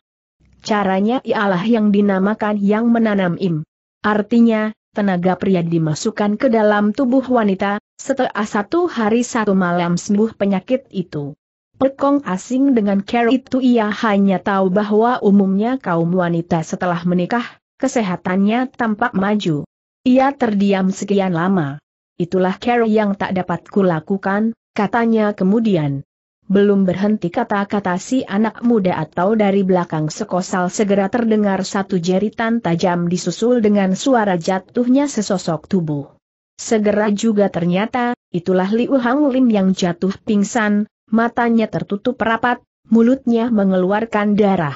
Caranya ialah yang dinamakan yang menanam im. Artinya, tenaga pria dimasukkan ke dalam tubuh wanita, setelah satu hari satu malam sembuh penyakit itu. Pekong asing dengan care itu ia hanya tahu bahwa umumnya kaum wanita setelah menikah, kesehatannya tampak maju. Ia terdiam sekian lama. Itulah care yang tak dapat kulakukan, katanya kemudian. Belum berhenti kata-kata si anak muda atau dari belakang sekosal segera terdengar satu jeritan tajam disusul dengan suara jatuhnya sesosok tubuh. Segera juga ternyata, itulah Liu Hang Lim yang jatuh pingsan, matanya tertutup rapat, mulutnya mengeluarkan darah.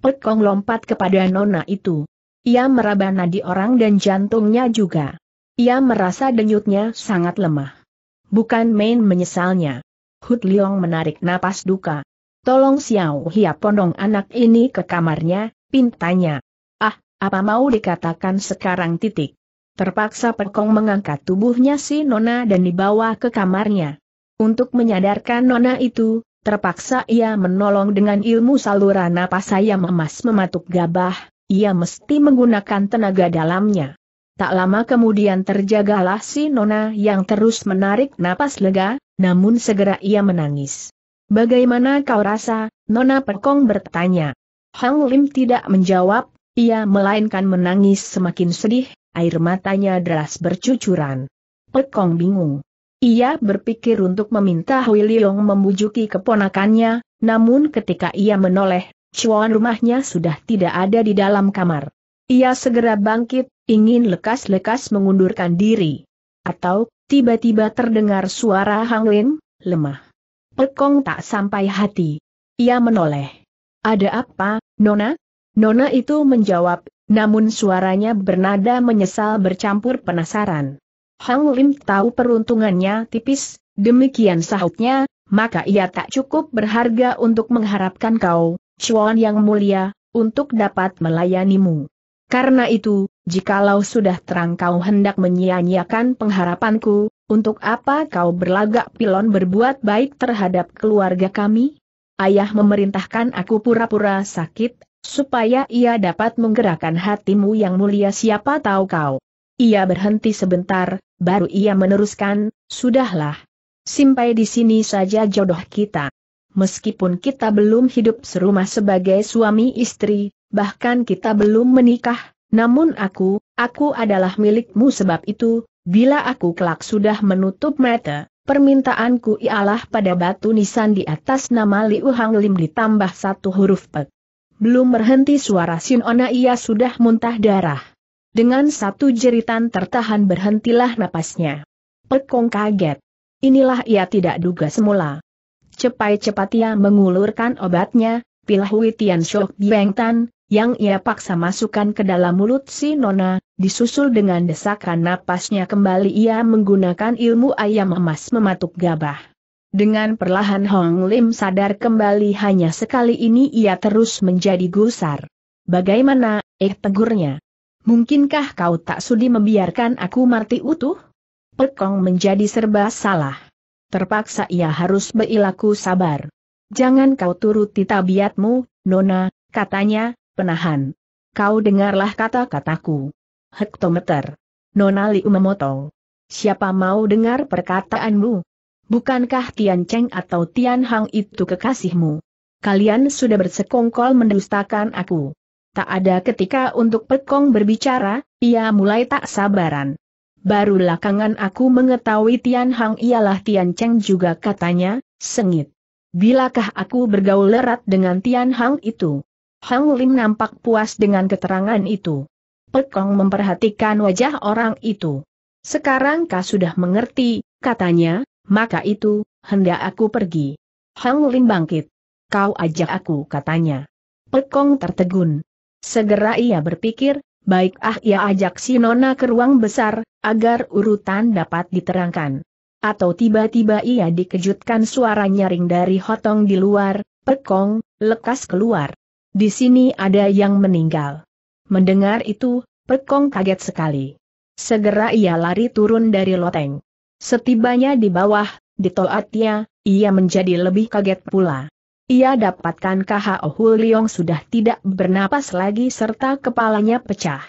Pekong lompat kepada nona itu. Ia meraba nadi orang dan jantungnya juga. Ia merasa denyutnya sangat lemah. Bukan main menyesalnya. Hut Liong menarik napas duka. Tolong Xiao Hia Pondong anak ini ke kamarnya, pintanya. Ah, apa mau dikatakan sekarang titik. Terpaksa Pekong mengangkat tubuhnya si Nona dan dibawa ke kamarnya. Untuk menyadarkan Nona itu, terpaksa ia menolong dengan ilmu saluran napas saya memas mematuk gabah, ia mesti menggunakan tenaga dalamnya. Tak lama kemudian terjagalah si Nona yang terus menarik napas lega, namun segera ia menangis. Bagaimana kau rasa, Nona Pekong bertanya. Hang Lim tidak menjawab, ia melainkan menangis semakin sedih, air matanya deras bercucuran. Pekong bingung. Ia berpikir untuk meminta Hui Leong membujuki keponakannya, namun ketika ia menoleh cuan rumahnya sudah tidak ada di dalam kamar. Ia segera bangkit, ingin lekas-lekas mengundurkan diri. Atau, tiba-tiba terdengar suara Hang Lin, lemah. Pekong tak sampai hati. Ia menoleh. Ada apa, Nona? Nona itu menjawab, namun suaranya bernada menyesal bercampur penasaran. Hang Lin tahu peruntungannya tipis, demikian sahutnya, maka ia tak cukup berharga untuk mengharapkan kau, Chuan yang mulia, untuk dapat melayanimu. Karena itu, jikalau sudah terang kau hendak menyia-nyiakan pengharapanku, untuk apa kau berlagak pilon berbuat baik terhadap keluarga kami? Ayah memerintahkan aku pura-pura sakit, supaya ia dapat menggerakkan hatimu yang mulia siapa tahu kau. Ia berhenti sebentar, baru ia meneruskan, sudahlah. Simpai di sini saja jodoh kita meskipun kita belum hidup serumah sebagai suami istri, bahkan kita belum menikah, namun aku, aku adalah milikmu sebab itu, bila aku kelak sudah menutup mata, permintaanku ialah pada batu nisan di atas nama Liu Hang Lim ditambah satu huruf pek. Belum berhenti suara Sinona ia sudah muntah darah. Dengan satu jeritan tertahan berhentilah napasnya. Pekong kaget. Inilah ia tidak duga semula. Cepat-cepat ia mengulurkan obatnya, pil Hui Tian Shok Bieng Tan, yang ia paksa masukkan ke dalam mulut si Nona, disusul dengan desakan napasnya kembali ia menggunakan ilmu ayam emas mematuk gabah. Dengan perlahan Hong Lim sadar kembali hanya sekali ini ia terus menjadi gusar. Bagaimana, eh tegurnya. Mungkinkah kau tak sudi membiarkan aku mati utuh? Pekong menjadi serba salah terpaksa ia harus berilaku sabar. Jangan kau turuti tabiatmu, Nona, katanya, penahan. Kau dengarlah kata-kataku. Hektometer. Nona Liu memotong. Siapa mau dengar perkataanmu? Bukankah Tian Cheng atau Tian Hang itu kekasihmu? Kalian sudah bersekongkol mendustakan aku. Tak ada ketika untuk Pekong berbicara, ia mulai tak sabaran. Baru lakangan aku mengetahui Tian Hang ialah Tian Cheng juga katanya, sengit. Bilakah aku bergaul erat dengan Tian Hang itu? Hang Lim nampak puas dengan keterangan itu. Pekong memperhatikan wajah orang itu. Sekarang kau sudah mengerti, katanya, maka itu, hendak aku pergi. Hang Lim bangkit. Kau ajak aku katanya. Pekong tertegun. Segera ia berpikir, baik ah ia ya ajak si Nona ke ruang besar, agar urutan dapat diterangkan. Atau tiba-tiba ia dikejutkan suara nyaring dari hotong di luar, pekong, lekas keluar. Di sini ada yang meninggal. Mendengar itu, pekong kaget sekali. Segera ia lari turun dari loteng. Setibanya di bawah, di toatnya, ia menjadi lebih kaget pula. Ia dapatkan KHO Huliong sudah tidak bernapas lagi serta kepalanya pecah.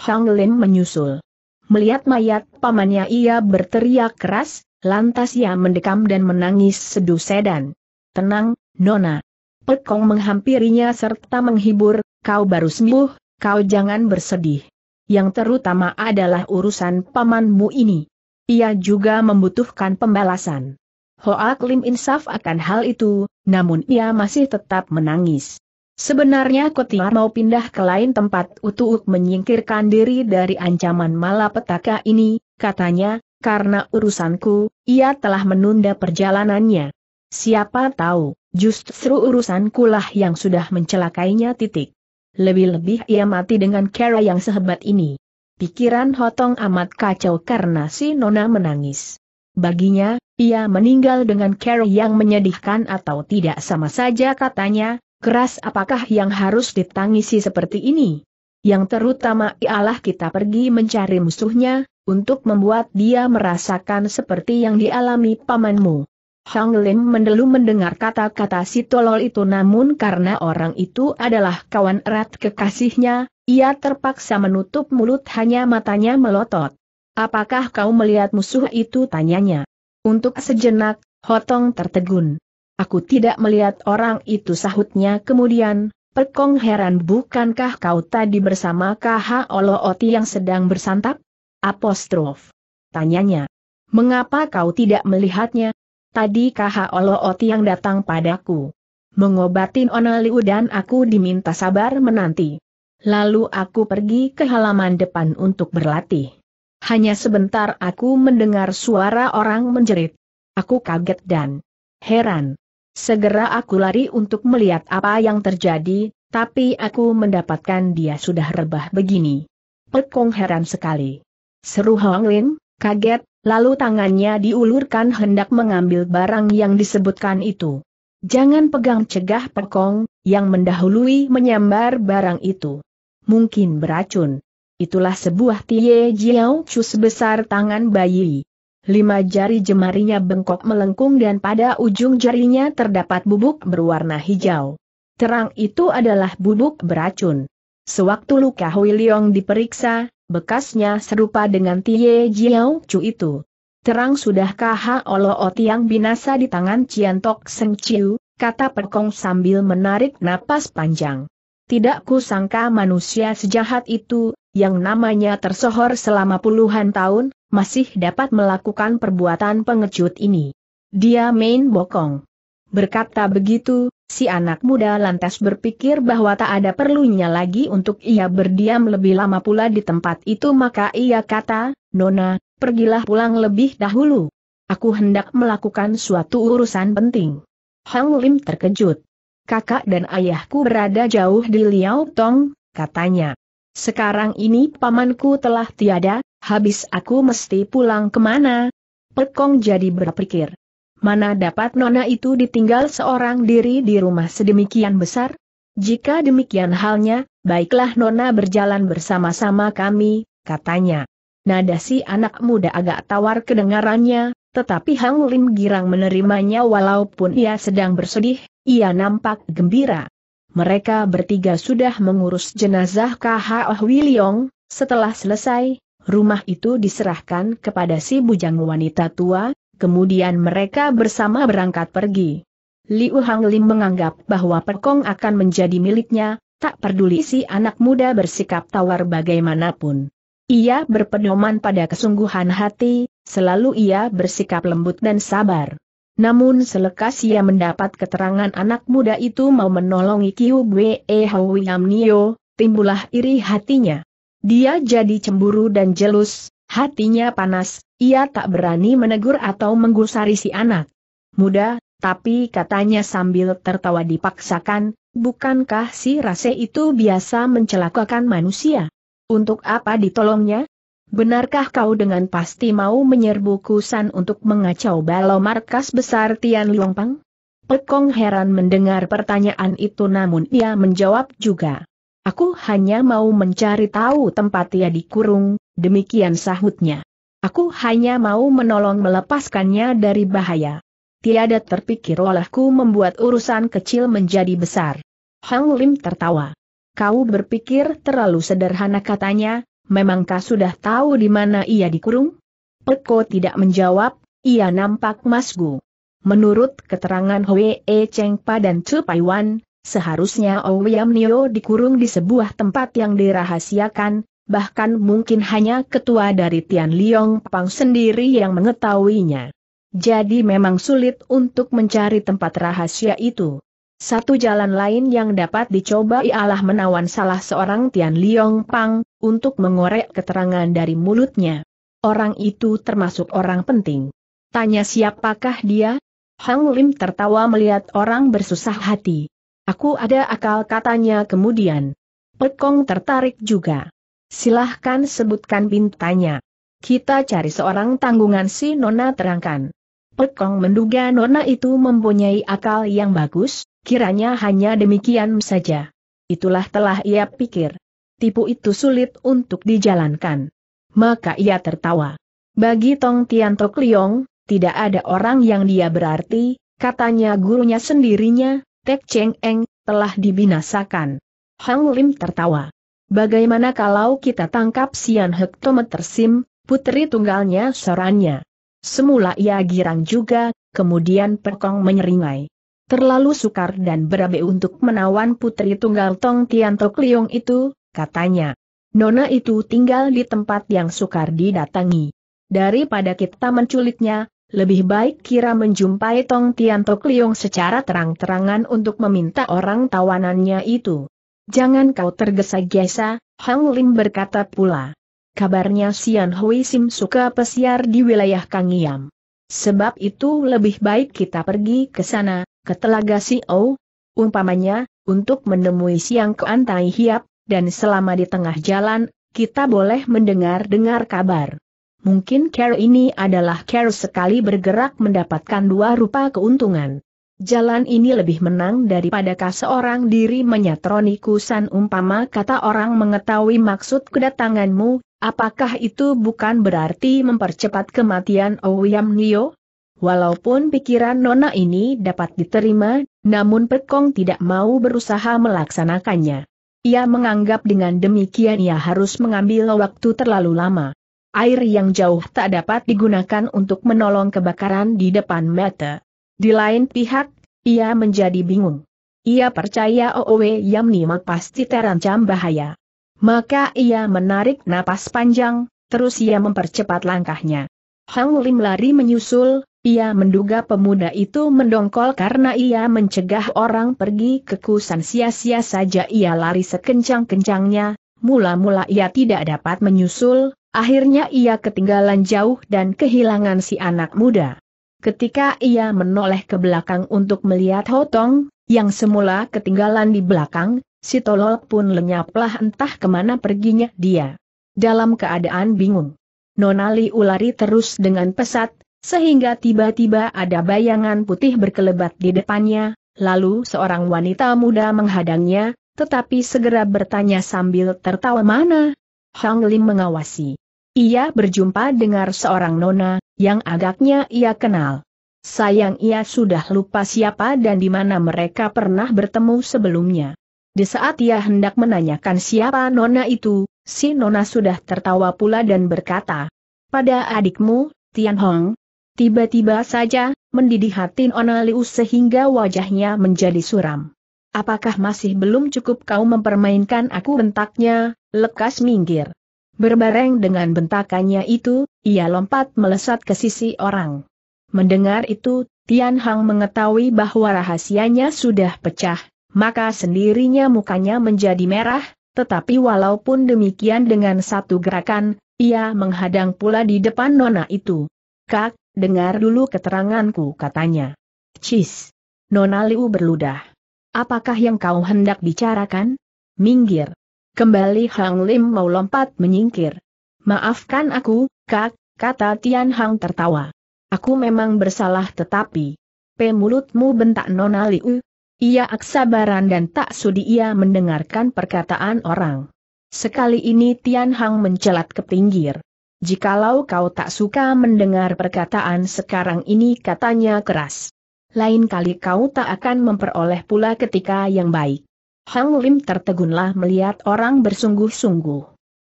Hang Lim menyusul. Melihat mayat pamannya ia berteriak keras, lantas ia mendekam dan menangis sedu sedan. Tenang, Nona. Pekong menghampirinya serta menghibur, kau baru sembuh, kau jangan bersedih. Yang terutama adalah urusan pamanmu ini. Ia juga membutuhkan pembalasan. Hoak Lim insaf akan hal itu, namun ia masih tetap menangis. Sebenarnya Kotia mau pindah ke lain tempat Utuuk menyingkirkan diri dari ancaman malapetaka ini, katanya, karena urusanku, ia telah menunda perjalanannya. Siapa tahu, justru urusanku lah yang sudah mencelakainya titik. Lebih-lebih ia mati dengan cara yang sehebat ini. Pikiran Hotong amat kacau karena si Nona menangis. Baginya, ia meninggal dengan cara yang menyedihkan atau tidak sama saja katanya, keras apakah yang harus ditangisi seperti ini? Yang terutama ialah kita pergi mencari musuhnya, untuk membuat dia merasakan seperti yang dialami pamanmu. Hang Lim mendelu mendengar kata-kata si tolol itu namun karena orang itu adalah kawan erat kekasihnya, ia terpaksa menutup mulut hanya matanya melotot. Apakah kau melihat musuh itu tanyanya? Untuk sejenak, Hotong tertegun. Aku tidak melihat orang itu sahutnya kemudian, Pekong heran bukankah kau tadi bersama KH Oti yang sedang bersantap? Apostrof. Tanyanya. Mengapa kau tidak melihatnya? Tadi KH Oti yang datang padaku. Mengobatin Onaliu dan aku diminta sabar menanti. Lalu aku pergi ke halaman depan untuk berlatih. Hanya sebentar aku mendengar suara orang menjerit. Aku kaget dan heran. Segera aku lari untuk melihat apa yang terjadi, tapi aku mendapatkan dia sudah rebah begini. Pekong heran sekali. Seru Hong Lin, kaget, lalu tangannya diulurkan hendak mengambil barang yang disebutkan itu. Jangan pegang cegah Pekong, yang mendahului menyambar barang itu. Mungkin beracun. Itulah sebuah tie jiao cu sebesar tangan bayi. Lima jari jemarinya bengkok melengkung dan pada ujung jarinya terdapat bubuk berwarna hijau. Terang itu adalah bubuk beracun. Sewaktu luka Hui Leong diperiksa, bekasnya serupa dengan tie jiao cu itu. Terang sudahkah Haolo Otiang binasa di tangan Cian Tok Seng Chiu, kata Perkong sambil menarik napas panjang. Tidak kusangka manusia sejahat itu, yang namanya tersohor selama puluhan tahun, masih dapat melakukan perbuatan pengecut ini. Dia main bokong. Berkata begitu, si anak muda lantas berpikir bahwa tak ada perlunya lagi untuk ia berdiam lebih lama pula di tempat itu maka ia kata, Nona, pergilah pulang lebih dahulu. Aku hendak melakukan suatu urusan penting. Hang Lim terkejut. Kakak dan ayahku berada jauh di Liao Tong, katanya. Sekarang ini pamanku telah tiada, habis aku mesti pulang kemana? Pekong jadi berpikir. Mana dapat nona itu ditinggal seorang diri di rumah sedemikian besar? Jika demikian halnya, baiklah nona berjalan bersama-sama kami, katanya. Nada si anak muda agak tawar kedengarannya, tetapi Hang Lim girang menerimanya walaupun ia sedang bersedih, ia nampak gembira mereka bertiga sudah mengurus jenazah KH Oh Wiliong, setelah selesai, rumah itu diserahkan kepada si bujang wanita tua, kemudian mereka bersama berangkat pergi. Liu Hang Lim menganggap bahwa Perkong akan menjadi miliknya, tak peduli si anak muda bersikap tawar bagaimanapun. Ia berpedoman pada kesungguhan hati, selalu ia bersikap lembut dan sabar. Namun selekas ia mendapat keterangan anak muda itu mau menolong Kiu Bwe Hau Nio, timbulah iri hatinya. Dia jadi cemburu dan jelus, hatinya panas, ia tak berani menegur atau menggusari si anak muda, tapi katanya sambil tertawa dipaksakan, bukankah si rase itu biasa mencelakakan manusia? Untuk apa ditolongnya? Benarkah kau dengan pasti mau menyerbu Kusan untuk mengacau balau markas besar Tian Luangpang? Pekong heran mendengar pertanyaan itu namun ia menjawab juga. Aku hanya mau mencari tahu tempat ia dikurung, demikian sahutnya. Aku hanya mau menolong melepaskannya dari bahaya. Tiada terpikir olehku membuat urusan kecil menjadi besar. Hang Lim tertawa. Kau berpikir terlalu sederhana katanya, memangkah sudah tahu di mana ia dikurung? Peko tidak menjawab, ia nampak masgu. Menurut keterangan Hwee Cheng Pa dan Chu Wan, seharusnya Owiam Nio dikurung di sebuah tempat yang dirahasiakan, bahkan mungkin hanya ketua dari Tian Liong Pang sendiri yang mengetahuinya. Jadi memang sulit untuk mencari tempat rahasia itu. Satu jalan lain yang dapat dicoba ialah menawan salah seorang Tian Liong Pang, untuk mengorek keterangan dari mulutnya. Orang itu termasuk orang penting. Tanya siapakah dia? Hang Lim tertawa melihat orang bersusah hati. Aku ada akal katanya kemudian. Pekong tertarik juga. Silahkan sebutkan bintanya. Kita cari seorang tanggungan si Nona terangkan. Pekong menduga Nona itu mempunyai akal yang bagus, Kiranya hanya demikian saja. Itulah telah ia pikir. Tipu itu sulit untuk dijalankan. Maka ia tertawa. Bagi Tong Tian Tok Liong, tidak ada orang yang dia berarti, katanya gurunya sendirinya, Tek Cheng Eng, telah dibinasakan. Hang Lim tertawa. Bagaimana kalau kita tangkap Sian Hektometer Sim, putri tunggalnya sorannya? Semula ia girang juga, kemudian perkong menyeringai terlalu sukar dan berabe untuk menawan putri tunggal Tong Tian Tok Liong itu, katanya. Nona itu tinggal di tempat yang sukar didatangi. Daripada kita menculiknya, lebih baik kira menjumpai Tong Tian Tok Liong secara terang-terangan untuk meminta orang tawanannya itu. Jangan kau tergesa-gesa, Hang Lim berkata pula. Kabarnya Sian Hui Sim suka pesiar di wilayah Kangiam. Sebab itu lebih baik kita pergi ke sana, ke Telaga O, umpamanya, untuk menemui Siang keantai Hiap, dan selama di tengah jalan, kita boleh mendengar-dengar kabar. Mungkin care ini adalah care sekali bergerak mendapatkan dua rupa keuntungan. Jalan ini lebih menang daripada seorang diri menyatroni kusan umpama kata orang mengetahui maksud kedatanganmu, apakah itu bukan berarti mempercepat kematian Ouyam Nio? Walaupun pikiran Nona ini dapat diterima, namun Pekong tidak mau berusaha melaksanakannya. Ia menganggap dengan demikian ia harus mengambil waktu terlalu lama. Air yang jauh tak dapat digunakan untuk menolong kebakaran di depan mata. Di lain pihak, ia menjadi bingung. Ia percaya yang Yamnima pasti terancam bahaya. Maka ia menarik napas panjang, terus ia mempercepat langkahnya. Hang Lim lari menyusul, ia menduga pemuda itu mendongkol karena ia mencegah orang pergi ke kusan sia-sia saja ia lari sekencang-kencangnya, mula-mula ia tidak dapat menyusul, akhirnya ia ketinggalan jauh dan kehilangan si anak muda. Ketika ia menoleh ke belakang untuk melihat Hotong, yang semula ketinggalan di belakang, si tolol pun lenyaplah entah kemana perginya dia. Dalam keadaan bingung, Nonali ulari terus dengan pesat, sehingga tiba-tiba ada bayangan putih berkelebat di depannya, lalu seorang wanita muda menghadangnya, tetapi segera bertanya sambil tertawa mana? Hang Lim mengawasi. Ia berjumpa dengan seorang nona, yang agaknya ia kenal. Sayang ia sudah lupa siapa dan di mana mereka pernah bertemu sebelumnya. Di saat ia hendak menanyakan siapa nona itu, si nona sudah tertawa pula dan berkata, Pada adikmu, Tian Hong, Tiba-tiba saja, mendidih hati Onalius sehingga wajahnya menjadi suram. Apakah masih belum cukup kau mempermainkan aku bentaknya, lekas minggir. Berbareng dengan bentakannya itu, ia lompat melesat ke sisi orang. Mendengar itu, Tian Hang mengetahui bahwa rahasianya sudah pecah, maka sendirinya mukanya menjadi merah, tetapi walaupun demikian dengan satu gerakan, ia menghadang pula di depan nona itu. Kak, dengar dulu keteranganku katanya. Cis. Nona Liu berludah. Apakah yang kau hendak bicarakan? Minggir. Kembali Hang Lim mau lompat menyingkir. Maafkan aku, kak, kata Tian Hang tertawa. Aku memang bersalah tetapi. P mulutmu bentak Nona Liu. Ia aksabaran dan tak sudi ia mendengarkan perkataan orang. Sekali ini Tian Hang mencelat ke pinggir. Jikalau kau tak suka mendengar perkataan sekarang ini katanya keras. Lain kali kau tak akan memperoleh pula ketika yang baik. Hang Lim tertegunlah melihat orang bersungguh-sungguh.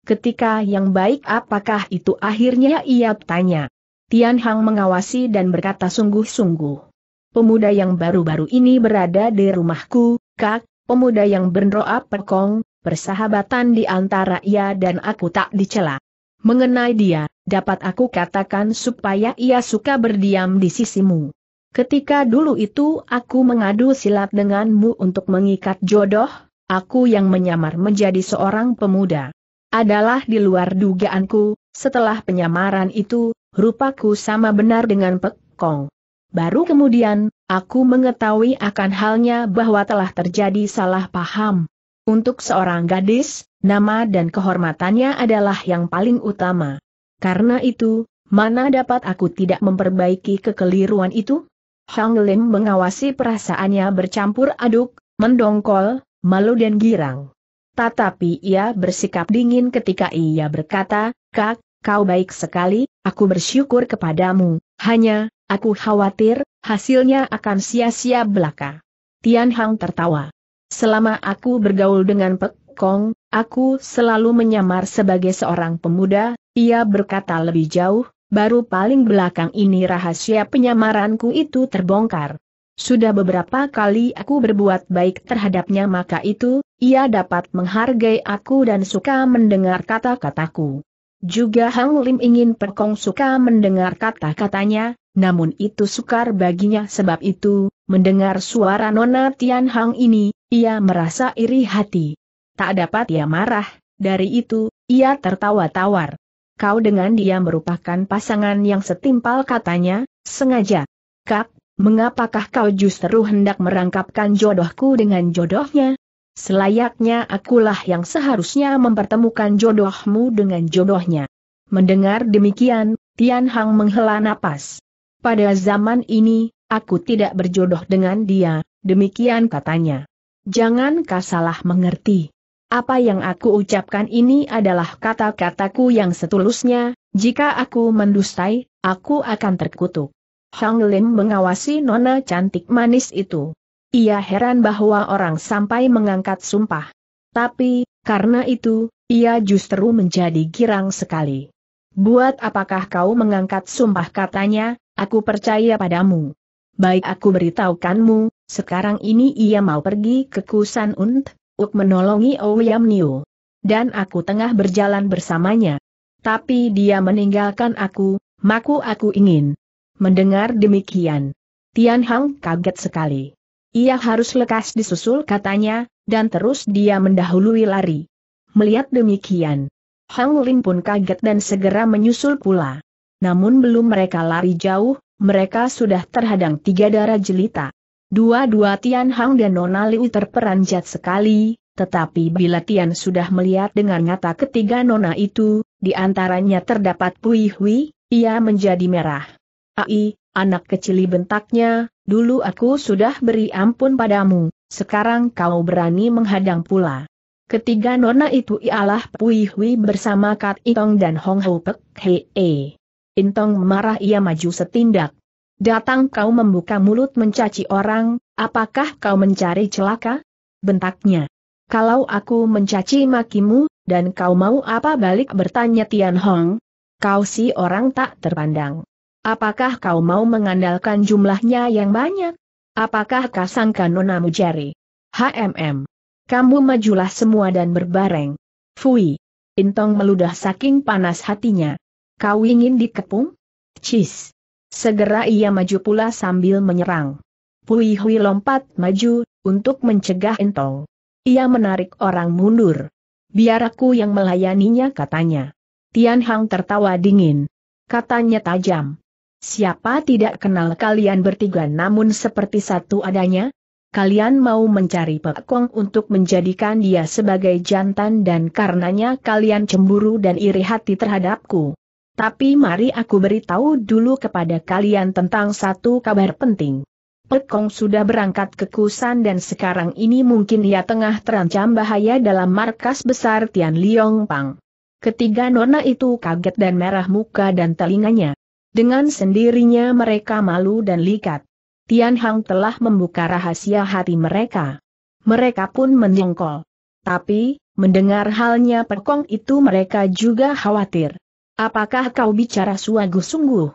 Ketika yang baik apakah itu akhirnya ia tanya. Tian Hang mengawasi dan berkata sungguh-sungguh. Pemuda yang baru-baru ini berada di rumahku, kak, pemuda yang berdoa perkong, persahabatan di antara ia dan aku tak dicela. Mengenai dia, dapat aku katakan supaya ia suka berdiam di sisimu. Ketika dulu itu aku mengadu silat denganmu untuk mengikat jodoh, aku yang menyamar menjadi seorang pemuda. Adalah di luar dugaanku, setelah penyamaran itu, rupaku sama benar dengan pekong. Baru kemudian, aku mengetahui akan halnya bahwa telah terjadi salah paham. Untuk seorang gadis, nama dan kehormatannya adalah yang paling utama. Karena itu, mana dapat aku tidak memperbaiki kekeliruan itu? Hang Lim mengawasi perasaannya bercampur aduk, mendongkol, malu dan girang. Tetapi ia bersikap dingin ketika ia berkata, Kak, kau baik sekali, aku bersyukur kepadamu, hanya, aku khawatir, hasilnya akan sia-sia belaka. Tian Hang tertawa. Selama aku bergaul dengan Pek Kong, Aku selalu menyamar sebagai seorang pemuda, ia berkata lebih jauh, baru paling belakang ini rahasia penyamaranku itu terbongkar. Sudah beberapa kali aku berbuat baik terhadapnya maka itu, ia dapat menghargai aku dan suka mendengar kata-kataku. Juga Hang Lim ingin Perkong suka mendengar kata-katanya, namun itu sukar baginya sebab itu, mendengar suara Nona Tian Hang ini, ia merasa iri hati. Tak dapat ia marah, dari itu, ia tertawa tawar. Kau dengan dia merupakan pasangan yang setimpal katanya, sengaja. Kak, mengapakah kau justru hendak merangkapkan jodohku dengan jodohnya? Selayaknya akulah yang seharusnya mempertemukan jodohmu dengan jodohnya. Mendengar demikian, Tian Hang menghela napas. Pada zaman ini, aku tidak berjodoh dengan dia, demikian katanya. Jangan kau salah mengerti. Apa yang aku ucapkan ini adalah kata-kataku yang setulusnya, jika aku mendustai, aku akan terkutuk. Hang Lim mengawasi nona cantik manis itu. Ia heran bahwa orang sampai mengangkat sumpah. Tapi, karena itu, ia justru menjadi girang sekali. Buat apakah kau mengangkat sumpah katanya, aku percaya padamu. Baik aku beritahukanmu, sekarang ini ia mau pergi ke Kusan Unt, Uk menolongi Ouyam Niu. Dan aku tengah berjalan bersamanya. Tapi dia meninggalkan aku, maku aku ingin. Mendengar demikian. Tian Hang kaget sekali. Ia harus lekas disusul katanya, dan terus dia mendahului lari. Melihat demikian, Hang Lin pun kaget dan segera menyusul pula. Namun belum mereka lari jauh, mereka sudah terhadang tiga darah jelita. Dua-dua Tian Hang dan Nona Liu terperanjat sekali, tetapi bila Tian sudah melihat dengan mata ketiga Nona itu, di antaranya terdapat Pui Hui, ia menjadi merah. Ai, anak kecil bentaknya, dulu aku sudah beri ampun padamu, sekarang kau berani menghadang pula. Ketiga nona itu ialah Pui Hui bersama Kat Itong dan Hong Hou Pek Hei. Intong marah ia maju setindak, Datang kau membuka mulut mencaci orang, apakah kau mencari celaka? Bentaknya. Kalau aku mencaci makimu, dan kau mau apa balik bertanya Tian Hong? Kau si orang tak terpandang. Apakah kau mau mengandalkan jumlahnya yang banyak? Apakah kau sangka nonamu jari? HMM. Kamu majulah semua dan berbareng. Fui. Intong meludah saking panas hatinya. Kau ingin dikepung? Cis. Segera ia maju pula sambil menyerang. Pui Hui lompat maju, untuk mencegah Entong. Ia menarik orang mundur. Biar aku yang melayaninya katanya. Tian Hang tertawa dingin. Katanya tajam. Siapa tidak kenal kalian bertiga namun seperti satu adanya? Kalian mau mencari pekong Kong untuk menjadikan dia sebagai jantan dan karenanya kalian cemburu dan iri hati terhadapku. Tapi mari aku beritahu dulu kepada kalian tentang satu kabar penting. Pekong sudah berangkat ke Kusan dan sekarang ini mungkin ia tengah terancam bahaya dalam markas besar Tian Liong Pang. Ketiga nona itu kaget dan merah muka dan telinganya. Dengan sendirinya mereka malu dan likat. Tian Hang telah membuka rahasia hati mereka. Mereka pun menyongkol. Tapi, mendengar halnya Pekong itu mereka juga khawatir. Apakah kau bicara sungguh-sungguh?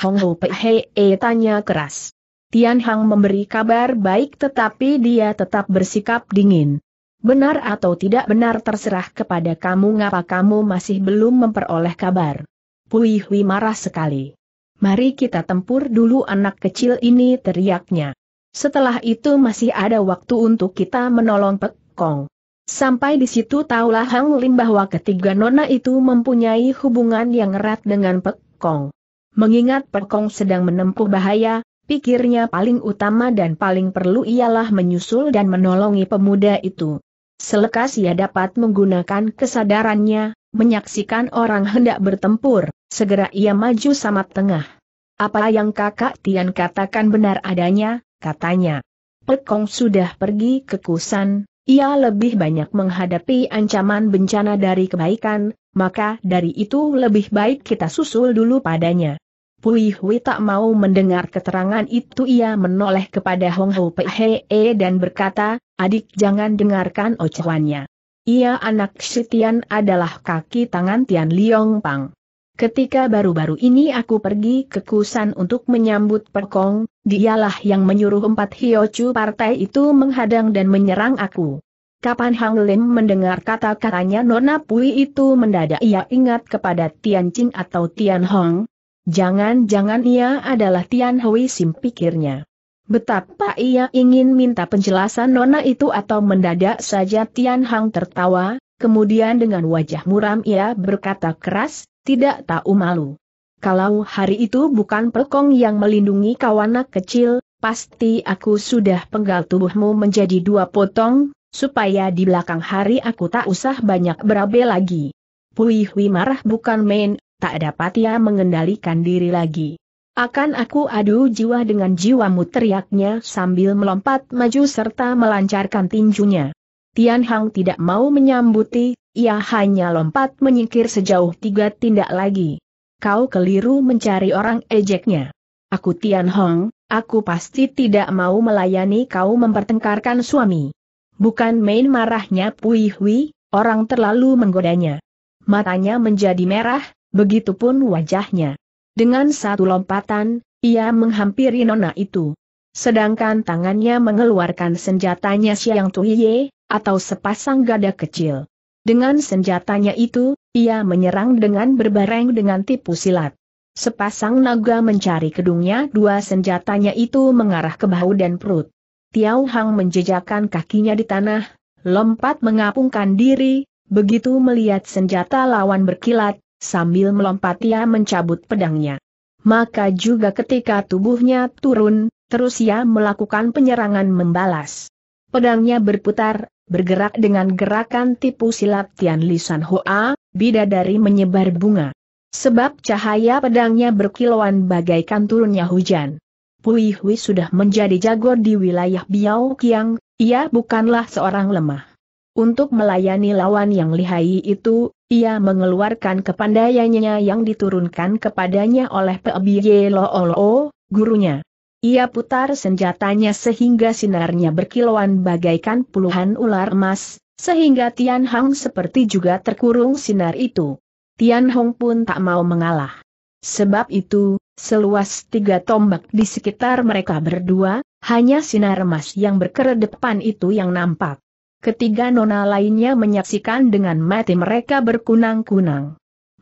Hong Ho Pei Hei e, tanya keras. Tian Hang memberi kabar baik tetapi dia tetap bersikap dingin. Benar atau tidak benar terserah kepada kamu ngapa kamu masih belum memperoleh kabar. Pui Hui marah sekali. Mari kita tempur dulu anak kecil ini teriaknya. Setelah itu masih ada waktu untuk kita menolong Pek Kong. Sampai di situ taulah Hang Lim bahwa ketiga nona itu mempunyai hubungan yang erat dengan Pek Kong. Mengingat Pek Kong sedang menempuh bahaya, pikirnya paling utama dan paling perlu ialah menyusul dan menolongi pemuda itu. Selekas ia dapat menggunakan kesadarannya, menyaksikan orang hendak bertempur, segera ia maju sama tengah. Apa yang kakak Tian katakan benar adanya, katanya. Pek Kong sudah pergi ke Kusan, ia lebih banyak menghadapi ancaman bencana dari kebaikan, maka dari itu lebih baik kita susul dulu padanya. Pui Hui tak mau mendengar keterangan itu ia menoleh kepada Hong Hou Pei e dan berkata, adik jangan dengarkan ocehannya. Ia anak Tian adalah kaki tangan Tian Liong Pang. Ketika baru-baru ini aku pergi ke Kusan untuk menyambut Perkong, dialah yang menyuruh empat Hiochu partai itu menghadang dan menyerang aku. Kapan Hang Lim mendengar kata-katanya Nona Pui itu mendadak ia ingat kepada Tian Qing atau Tian Hong. Jangan-jangan ia adalah Tian Hui Sim pikirnya. Betapa ia ingin minta penjelasan Nona itu atau mendadak saja Tian Hang tertawa, kemudian dengan wajah muram ia berkata keras, tidak tahu malu. Kalau hari itu bukan pekong yang melindungi kawanak kecil, pasti aku sudah penggal tubuhmu menjadi dua potong, supaya di belakang hari aku tak usah banyak berabe lagi. Pui Hui marah bukan main, tak dapat ia mengendalikan diri lagi. Akan aku adu jiwa dengan jiwamu teriaknya sambil melompat maju serta melancarkan tinjunya. Tian Hang tidak mau menyambuti, ia hanya lompat menyingkir sejauh tiga tindak lagi. Kau keliru mencari orang ejeknya. Aku Tian Hong, aku pasti tidak mau melayani kau mempertengkarkan suami. Bukan main marahnya Pui Hui, orang terlalu menggodanya. Matanya menjadi merah, begitupun wajahnya. Dengan satu lompatan, ia menghampiri nona itu. Sedangkan tangannya mengeluarkan senjatanya Siang Tuiye, atau sepasang gada kecil. Dengan senjatanya itu, ia menyerang dengan berbareng dengan tipu silat. Sepasang naga mencari kedungnya dua senjatanya itu mengarah ke bahu dan perut. Tiao Hang menjejakkan kakinya di tanah, lompat mengapungkan diri, begitu melihat senjata lawan berkilat, sambil melompat ia mencabut pedangnya. Maka juga ketika tubuhnya turun, terus ia melakukan penyerangan membalas. Pedangnya berputar, bergerak dengan gerakan tipu silat Tian Lisan Hoa, bidadari menyebar bunga. Sebab cahaya pedangnya berkilauan bagaikan turunnya hujan. Pui Hui sudah menjadi jago di wilayah Biao Kiang, ia bukanlah seorang lemah. Untuk melayani lawan yang lihai itu, ia mengeluarkan kepandaiannya yang diturunkan kepadanya oleh Lo Olo, gurunya. Ia putar senjatanya sehingga sinarnya berkilauan bagaikan puluhan ular emas, sehingga Tian Hong seperti juga terkurung sinar itu. Tian Hong pun tak mau mengalah. Sebab itu, seluas tiga tombak di sekitar mereka berdua, hanya sinar emas yang berkeredepan itu yang nampak. Ketiga nona lainnya menyaksikan dengan mati mereka berkunang-kunang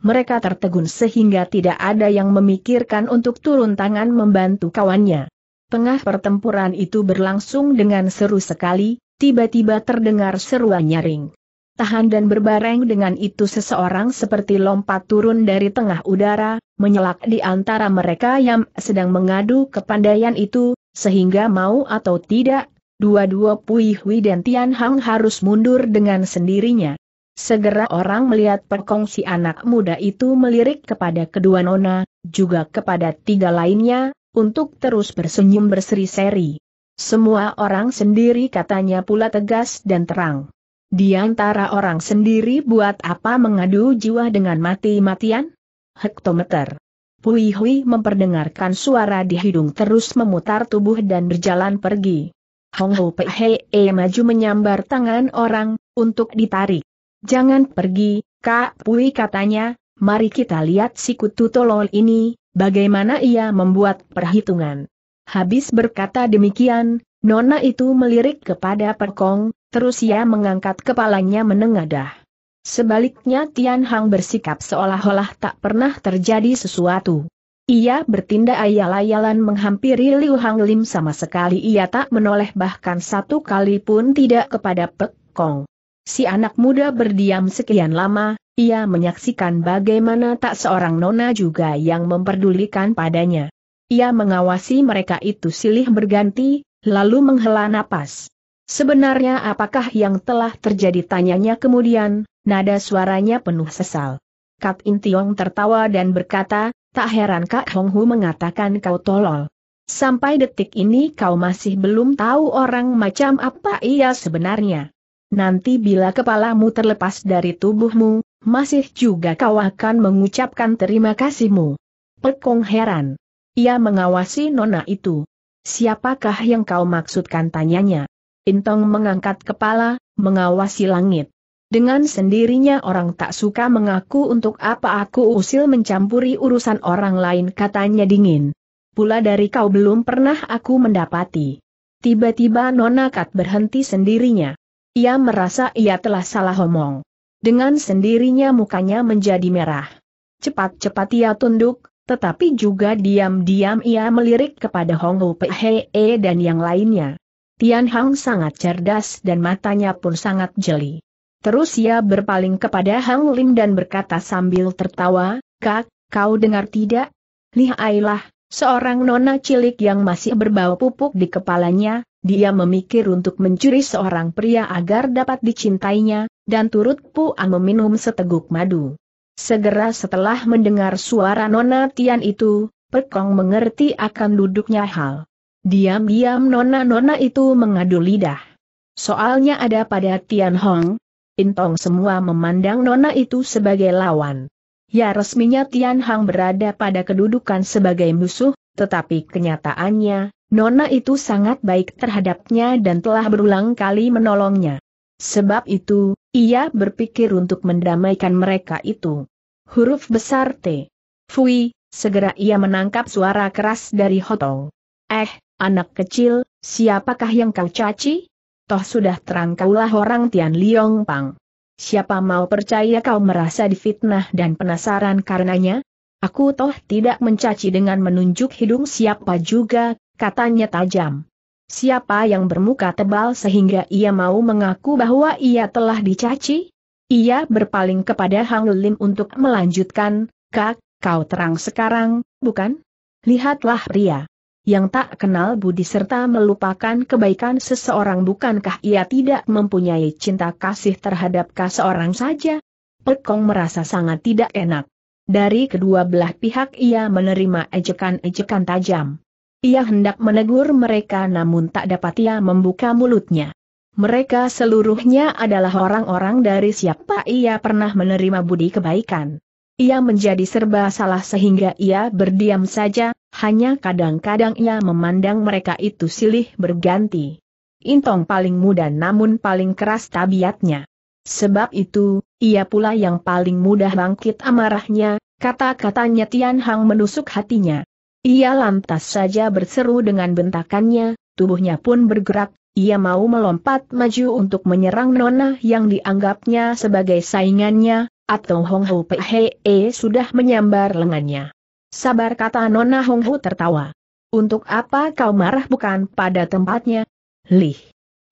mereka tertegun sehingga tidak ada yang memikirkan untuk turun tangan membantu kawannya. Tengah pertempuran itu berlangsung dengan seru sekali, tiba-tiba terdengar seruan nyaring. Tahan dan berbareng dengan itu seseorang seperti lompat turun dari tengah udara, menyelak di antara mereka yang sedang mengadu kepandaian itu, sehingga mau atau tidak, dua-dua Pui Hui dan Tian Hang harus mundur dengan sendirinya. Segera orang melihat perkongsi anak muda itu melirik kepada kedua nona, juga kepada tiga lainnya, untuk terus bersenyum berseri-seri. Semua orang sendiri katanya pula tegas dan terang. Di antara orang sendiri buat apa mengadu jiwa dengan mati-matian? Hektometer. Puihui Hui memperdengarkan suara di hidung terus memutar tubuh dan berjalan pergi. Hong Ho Pei Hei e maju menyambar tangan orang, untuk ditarik. Jangan pergi, Kak Pui katanya, mari kita lihat si kutu tolol ini, bagaimana ia membuat perhitungan. Habis berkata demikian, Nona itu melirik kepada Perkong, terus ia mengangkat kepalanya menengadah. Sebaliknya Tian Hang bersikap seolah-olah tak pernah terjadi sesuatu. Ia bertindak ayal-ayalan menghampiri Liu Hang Lim sama sekali ia tak menoleh bahkan satu kali pun tidak kepada Pek Kong. Si anak muda berdiam sekian lama, ia menyaksikan bagaimana tak seorang nona juga yang memperdulikan padanya. Ia mengawasi mereka itu silih berganti, lalu menghela napas. Sebenarnya apakah yang telah terjadi tanyanya kemudian, nada suaranya penuh sesal. Kat Intiong tertawa dan berkata, tak heran Kak Hong Hu mengatakan kau tolol. Sampai detik ini kau masih belum tahu orang macam apa ia sebenarnya nanti bila kepalamu terlepas dari tubuhmu, masih juga kau akan mengucapkan terima kasihmu. Pekong heran. Ia mengawasi nona itu. Siapakah yang kau maksudkan tanyanya? Intong mengangkat kepala, mengawasi langit. Dengan sendirinya orang tak suka mengaku untuk apa aku usil mencampuri urusan orang lain katanya dingin. Pula dari kau belum pernah aku mendapati. Tiba-tiba Nona Kat berhenti sendirinya. Ia merasa ia telah salah omong. Dengan sendirinya mukanya menjadi merah. Cepat-cepat ia tunduk, tetapi juga diam-diam ia melirik kepada Hong Hu Hee dan yang lainnya. Tian Hang sangat cerdas dan matanya pun sangat jeli. Terus ia berpaling kepada Hang Lim dan berkata sambil tertawa, Kak, kau dengar tidak? Lihailah, seorang nona cilik yang masih berbau pupuk di kepalanya, dia memikir untuk mencuri seorang pria agar dapat dicintainya, dan turut Puan meminum seteguk madu. Segera setelah mendengar suara Nona Tian itu, Pekong mengerti akan duduknya hal. Diam-diam Nona-Nona itu mengadu lidah. Soalnya ada pada Tian Hong, Intong semua memandang Nona itu sebagai lawan. Ya resminya Tian Hong berada pada kedudukan sebagai musuh, tetapi kenyataannya, Nona itu sangat baik terhadapnya dan telah berulang kali menolongnya. Sebab itu, ia berpikir untuk mendamaikan mereka itu. Huruf besar T. Fui, segera ia menangkap suara keras dari Hotong. Eh, anak kecil, siapakah yang kau caci? Toh sudah terang kaulah orang Tian Liong Pang. Siapa mau percaya kau merasa difitnah dan penasaran karenanya? Aku toh tidak mencaci dengan menunjuk hidung siapa juga, katanya tajam. Siapa yang bermuka tebal sehingga ia mau mengaku bahwa ia telah dicaci? Ia berpaling kepada Hang Lim untuk melanjutkan, Kak, kau terang sekarang, bukan? Lihatlah Ria. Yang tak kenal budi serta melupakan kebaikan seseorang bukankah ia tidak mempunyai cinta kasih terhadap seorang saja? Pekong merasa sangat tidak enak. Dari kedua belah pihak ia menerima ejekan-ejekan tajam. Ia hendak menegur mereka namun tak dapat ia membuka mulutnya. Mereka seluruhnya adalah orang-orang dari siapa ia pernah menerima budi kebaikan. Ia menjadi serba salah sehingga ia berdiam saja, hanya kadang-kadang ia memandang mereka itu silih berganti. Intong paling muda namun paling keras tabiatnya. Sebab itu, ia pula yang paling mudah bangkit amarahnya, kata-katanya Tian Hang menusuk hatinya. Ia lantas saja berseru dengan bentakannya, tubuhnya pun bergerak, ia mau melompat maju untuk menyerang Nona yang dianggapnya sebagai saingannya, atau Hong Ho Phee sudah menyambar lengannya. Sabar kata Nona Hong Hu tertawa. Untuk apa kau marah bukan pada tempatnya? Lih.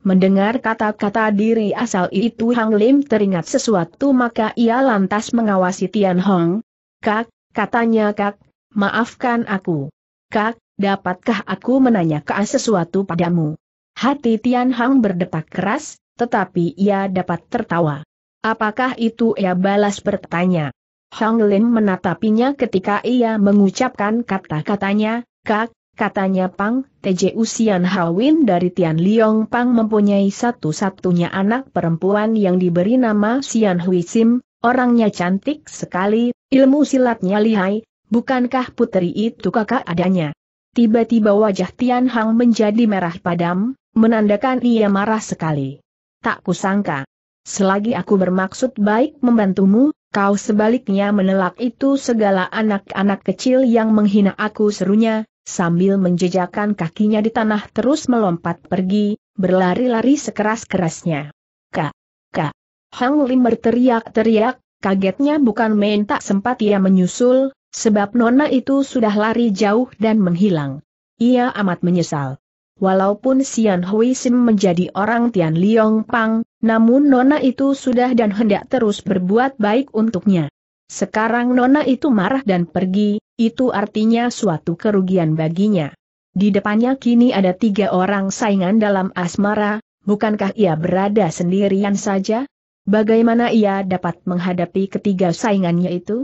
Mendengar kata-kata diri asal itu Hang Lim teringat sesuatu maka ia lantas mengawasi Tian Hong. Kak, katanya kak, Maafkan aku. Kak, dapatkah aku menanyakan sesuatu padamu? Hati Tian Hang berdetak keras, tetapi ia dapat tertawa. Apakah itu ia balas bertanya? Hang Lin menatapinya ketika ia mengucapkan kata-katanya, Kak, katanya Pang, TJ Usian Hawin dari Tian Liong Pang mempunyai satu-satunya anak perempuan yang diberi nama Sian Hui Sim, orangnya cantik sekali, ilmu silatnya lihai, bukankah putri itu kakak adanya? Tiba-tiba wajah Tian Hang menjadi merah padam, menandakan ia marah sekali. Tak kusangka. Selagi aku bermaksud baik membantumu, kau sebaliknya menelak itu segala anak-anak kecil yang menghina aku serunya, sambil menjejakkan kakinya di tanah terus melompat pergi, berlari-lari sekeras-kerasnya. Kak, kak, Hang Lim berteriak-teriak, kagetnya bukan main tak sempat ia menyusul, Sebab Nona itu sudah lari jauh dan menghilang. Ia amat menyesal. Walaupun Sian Hui Sim menjadi orang Tian Liong Pang, namun Nona itu sudah dan hendak terus berbuat baik untuknya. Sekarang Nona itu marah dan pergi, itu artinya suatu kerugian baginya. Di depannya kini ada tiga orang saingan dalam asmara, bukankah ia berada sendirian saja? Bagaimana ia dapat menghadapi ketiga saingannya itu?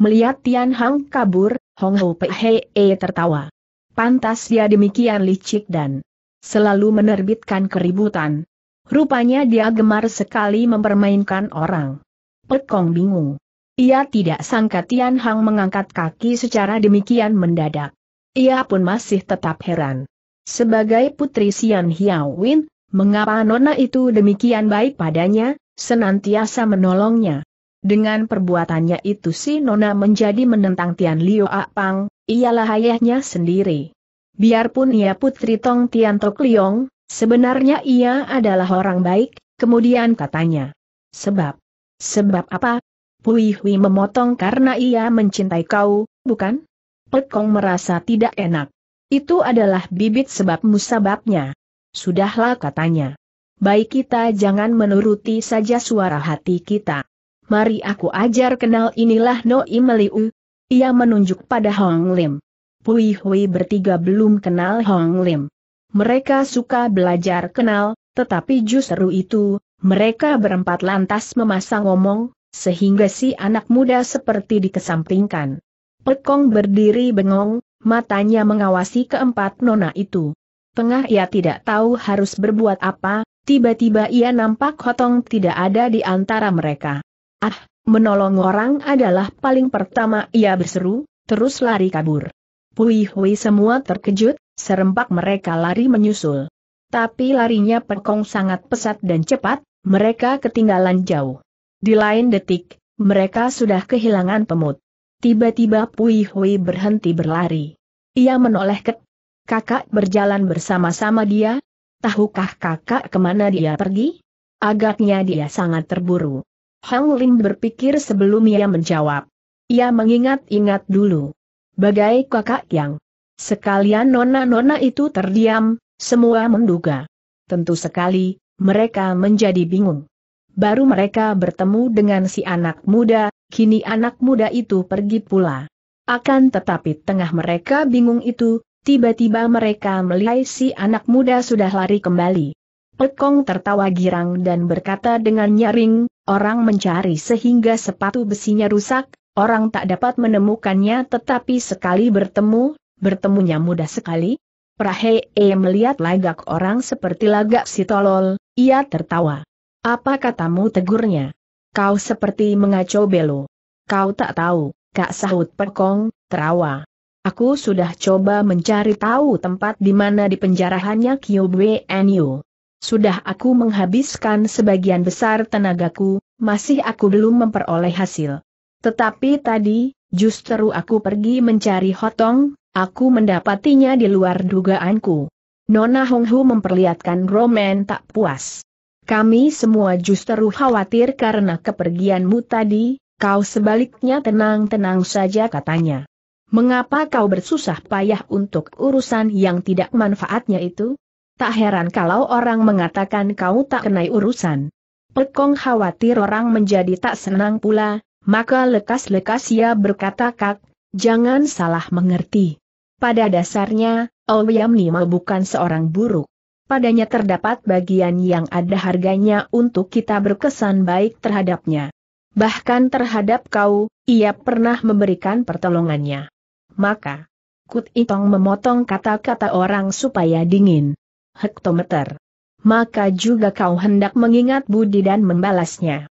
Melihat Tian Hang kabur, Hong Pehe Pei tertawa. Pantas dia demikian licik dan selalu menerbitkan keributan. Rupanya dia gemar sekali mempermainkan orang. Pekong bingung. Ia tidak sangka Tian Hang mengangkat kaki secara demikian mendadak. Ia pun masih tetap heran. Sebagai putri Sian Hiao Win, mengapa nona itu demikian baik padanya, senantiasa menolongnya. Dengan perbuatannya itu si Nona menjadi menentang Tian Liu Apang, ialah ayahnya sendiri. Biarpun ia putri Tong Tian Tok Liong, sebenarnya ia adalah orang baik, kemudian katanya. Sebab? Sebab apa? Pui Hui memotong karena ia mencintai kau, bukan? Pekong merasa tidak enak. Itu adalah bibit sebab musababnya. Sudahlah katanya. Baik kita jangan menuruti saja suara hati kita mari aku ajar kenal inilah Noi Meliu. Ia menunjuk pada Hong Lim. Pui Hui bertiga belum kenal Hong Lim. Mereka suka belajar kenal, tetapi justru itu, mereka berempat lantas memasang omong, sehingga si anak muda seperti dikesampingkan. Pekong berdiri bengong, matanya mengawasi keempat nona itu. Tengah ia tidak tahu harus berbuat apa, tiba-tiba ia nampak Hotong tidak ada di antara mereka. Ah, menolong orang adalah paling pertama ia berseru, terus lari kabur. Puihui Hui semua terkejut, serempak mereka lari menyusul. Tapi larinya Pekong sangat pesat dan cepat, mereka ketinggalan jauh. Di lain detik, mereka sudah kehilangan pemut. Tiba-tiba Pui Hui berhenti berlari. Ia menoleh ke kakak berjalan bersama-sama dia. Tahukah kakak kemana dia pergi? Agaknya dia sangat terburu. Hang Ling berpikir sebelum ia menjawab. Ia mengingat-ingat dulu. Bagai kakak yang sekalian nona-nona itu terdiam, semua menduga. Tentu sekali, mereka menjadi bingung. Baru mereka bertemu dengan si anak muda, kini anak muda itu pergi pula. Akan tetapi tengah mereka bingung itu, tiba-tiba mereka melihat si anak muda sudah lari kembali. Pekong tertawa girang dan berkata dengan nyaring, orang mencari sehingga sepatu besinya rusak, orang tak dapat menemukannya tetapi sekali bertemu, bertemunya mudah sekali. Prahee melihat lagak orang seperti lagak si tolol, ia tertawa. Apa katamu tegurnya? Kau seperti mengacau belo. Kau tak tahu, Kak sahut Pekong, terawa. Aku sudah coba mencari tahu tempat di mana dipenjarahannya Kyo Bwe Enyu. Sudah aku menghabiskan sebagian besar tenagaku, masih aku belum memperoleh hasil. Tetapi tadi, justru aku pergi mencari Hotong, aku mendapatinya di luar dugaanku. Nona Honghu memperlihatkan Roman tak puas. Kami semua justru khawatir karena kepergianmu tadi, kau sebaliknya tenang-tenang saja katanya. Mengapa kau bersusah payah untuk urusan yang tidak manfaatnya itu? Tak heran kalau orang mengatakan kau tak kenai urusan. Pekong khawatir orang menjadi tak senang pula, maka lekas-lekas ia berkata kak, jangan salah mengerti. Pada dasarnya, Ouyam Nima bukan seorang buruk. Padanya terdapat bagian yang ada harganya untuk kita berkesan baik terhadapnya. Bahkan terhadap kau, ia pernah memberikan pertolongannya. Maka, Kut Itong memotong kata-kata orang supaya dingin hektometer. Maka juga kau hendak mengingat budi dan membalasnya.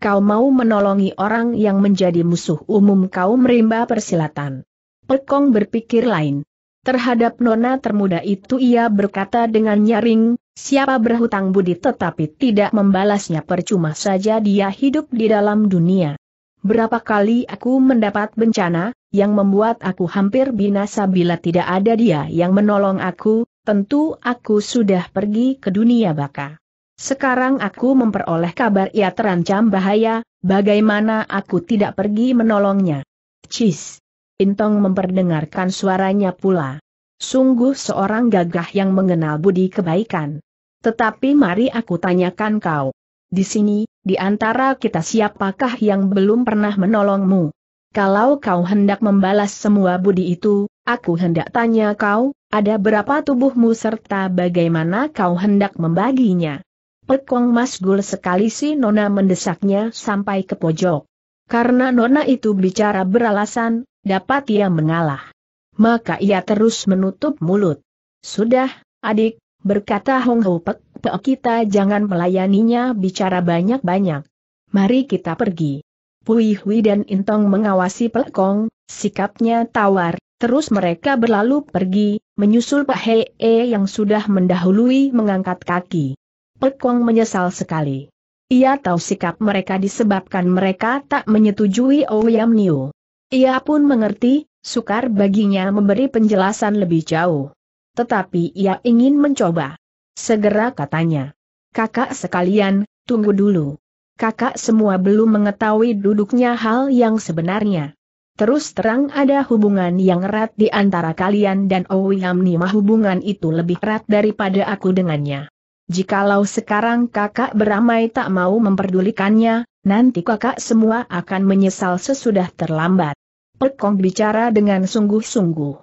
Kau mau menolongi orang yang menjadi musuh umum kau merimba persilatan. Pekong berpikir lain. Terhadap nona termuda itu ia berkata dengan nyaring, siapa berhutang budi tetapi tidak membalasnya percuma saja dia hidup di dalam dunia. Berapa kali aku mendapat bencana, yang membuat aku hampir binasa bila tidak ada dia yang menolong aku, tentu aku sudah pergi ke dunia baka. Sekarang aku memperoleh kabar ia terancam bahaya, bagaimana aku tidak pergi menolongnya. Cis. Intong memperdengarkan suaranya pula. Sungguh seorang gagah yang mengenal budi kebaikan. Tetapi mari aku tanyakan kau. Di sini, di antara kita siapakah yang belum pernah menolongmu? Kalau kau hendak membalas semua budi itu, aku hendak tanya kau, ada berapa tubuhmu serta bagaimana kau hendak membaginya. Pekong masgul sekali si Nona mendesaknya sampai ke pojok. Karena Nona itu bicara beralasan, dapat ia mengalah. Maka ia terus menutup mulut. Sudah, adik, berkata Hong Ho Pek, Pek kita jangan melayaninya bicara banyak-banyak. Mari kita pergi. Pui Hui dan Intong mengawasi Pekong, sikapnya tawar, Terus mereka berlalu pergi, menyusul Pak Hei -e yang sudah mendahului mengangkat kaki. Pekong menyesal sekali. Ia tahu sikap mereka disebabkan mereka tak menyetujui Ouyam Niu. Ia pun mengerti, sukar baginya memberi penjelasan lebih jauh. Tetapi ia ingin mencoba. Segera katanya. Kakak sekalian, tunggu dulu. Kakak semua belum mengetahui duduknya hal yang sebenarnya. Terus terang ada hubungan yang erat di antara kalian dan Owiam Nima hubungan itu lebih erat daripada aku dengannya. Jikalau sekarang kakak beramai tak mau memperdulikannya, nanti kakak semua akan menyesal sesudah terlambat. Pekong bicara dengan sungguh-sungguh.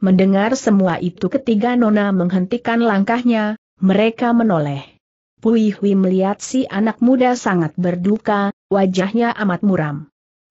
Mendengar semua itu ketiga Nona menghentikan langkahnya, mereka menoleh. Pui Hui melihat si anak muda sangat berduka, wajahnya amat muram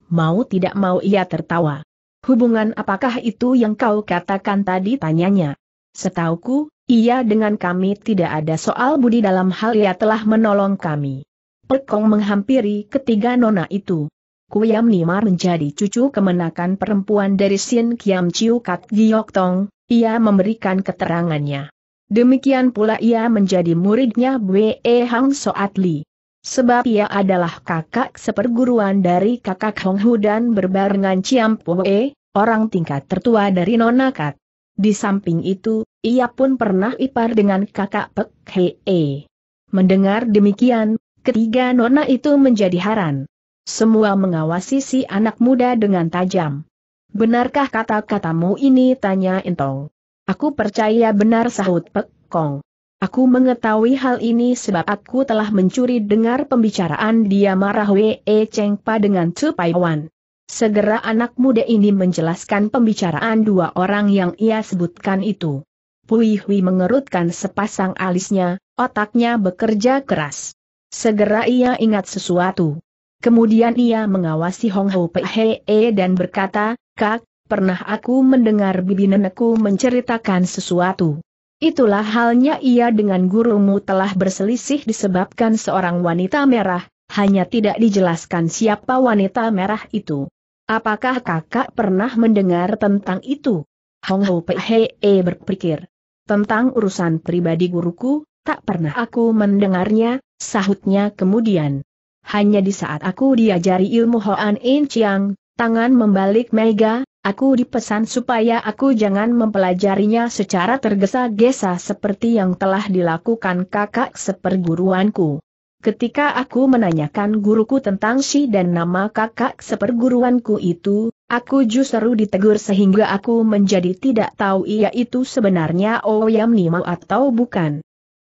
mau tidak mau ia tertawa. Hubungan apakah itu yang kau katakan tadi tanyanya? Setauku, ia dengan kami tidak ada soal budi dalam hal ia telah menolong kami. Pekong menghampiri ketiga nona itu. Kuyam Nimar menjadi cucu kemenakan perempuan dari Sin Kiam Chiu Kat Giok Tong, ia memberikan keterangannya. Demikian pula ia menjadi muridnya Bwe Hang Soat Li. Sebab ia adalah kakak seperguruan dari kakak Hong Hu dan berbarengan Chiam Poe, orang tingkat tertua dari Nona Kat. Di samping itu, ia pun pernah ipar dengan kakak Pek Hee. Mendengar demikian, ketiga Nona itu menjadi haran. Semua mengawasi si anak muda dengan tajam. Benarkah kata-katamu ini tanya Intong. Aku percaya benar sahut Pek Kong. Aku mengetahui hal ini sebab aku telah mencuri dengar pembicaraan dia marah Wei e Chengpa dengan Chu Wan. Segera anak muda ini menjelaskan pembicaraan dua orang yang ia sebutkan itu. Pui Hui mengerutkan sepasang alisnya, otaknya bekerja keras. Segera ia ingat sesuatu. Kemudian ia mengawasi Hong Ho Pei e dan berkata, Kak, pernah aku mendengar bibi nenekku menceritakan sesuatu. Itulah halnya ia dengan gurumu telah berselisih disebabkan seorang wanita merah, hanya tidak dijelaskan siapa wanita merah itu. Apakah kakak pernah mendengar tentang itu? Hong Ho e berpikir. Tentang urusan pribadi guruku, tak pernah aku mendengarnya, sahutnya kemudian. Hanya di saat aku diajari ilmu Hoan In Chiang, tangan membalik mega, Aku dipesan supaya aku jangan mempelajarinya secara tergesa-gesa seperti yang telah dilakukan kakak seperguruanku. Ketika aku menanyakan guruku tentang si dan nama kakak seperguruanku itu, aku justru ditegur sehingga aku menjadi tidak tahu ia itu sebenarnya Oyam Nima atau bukan.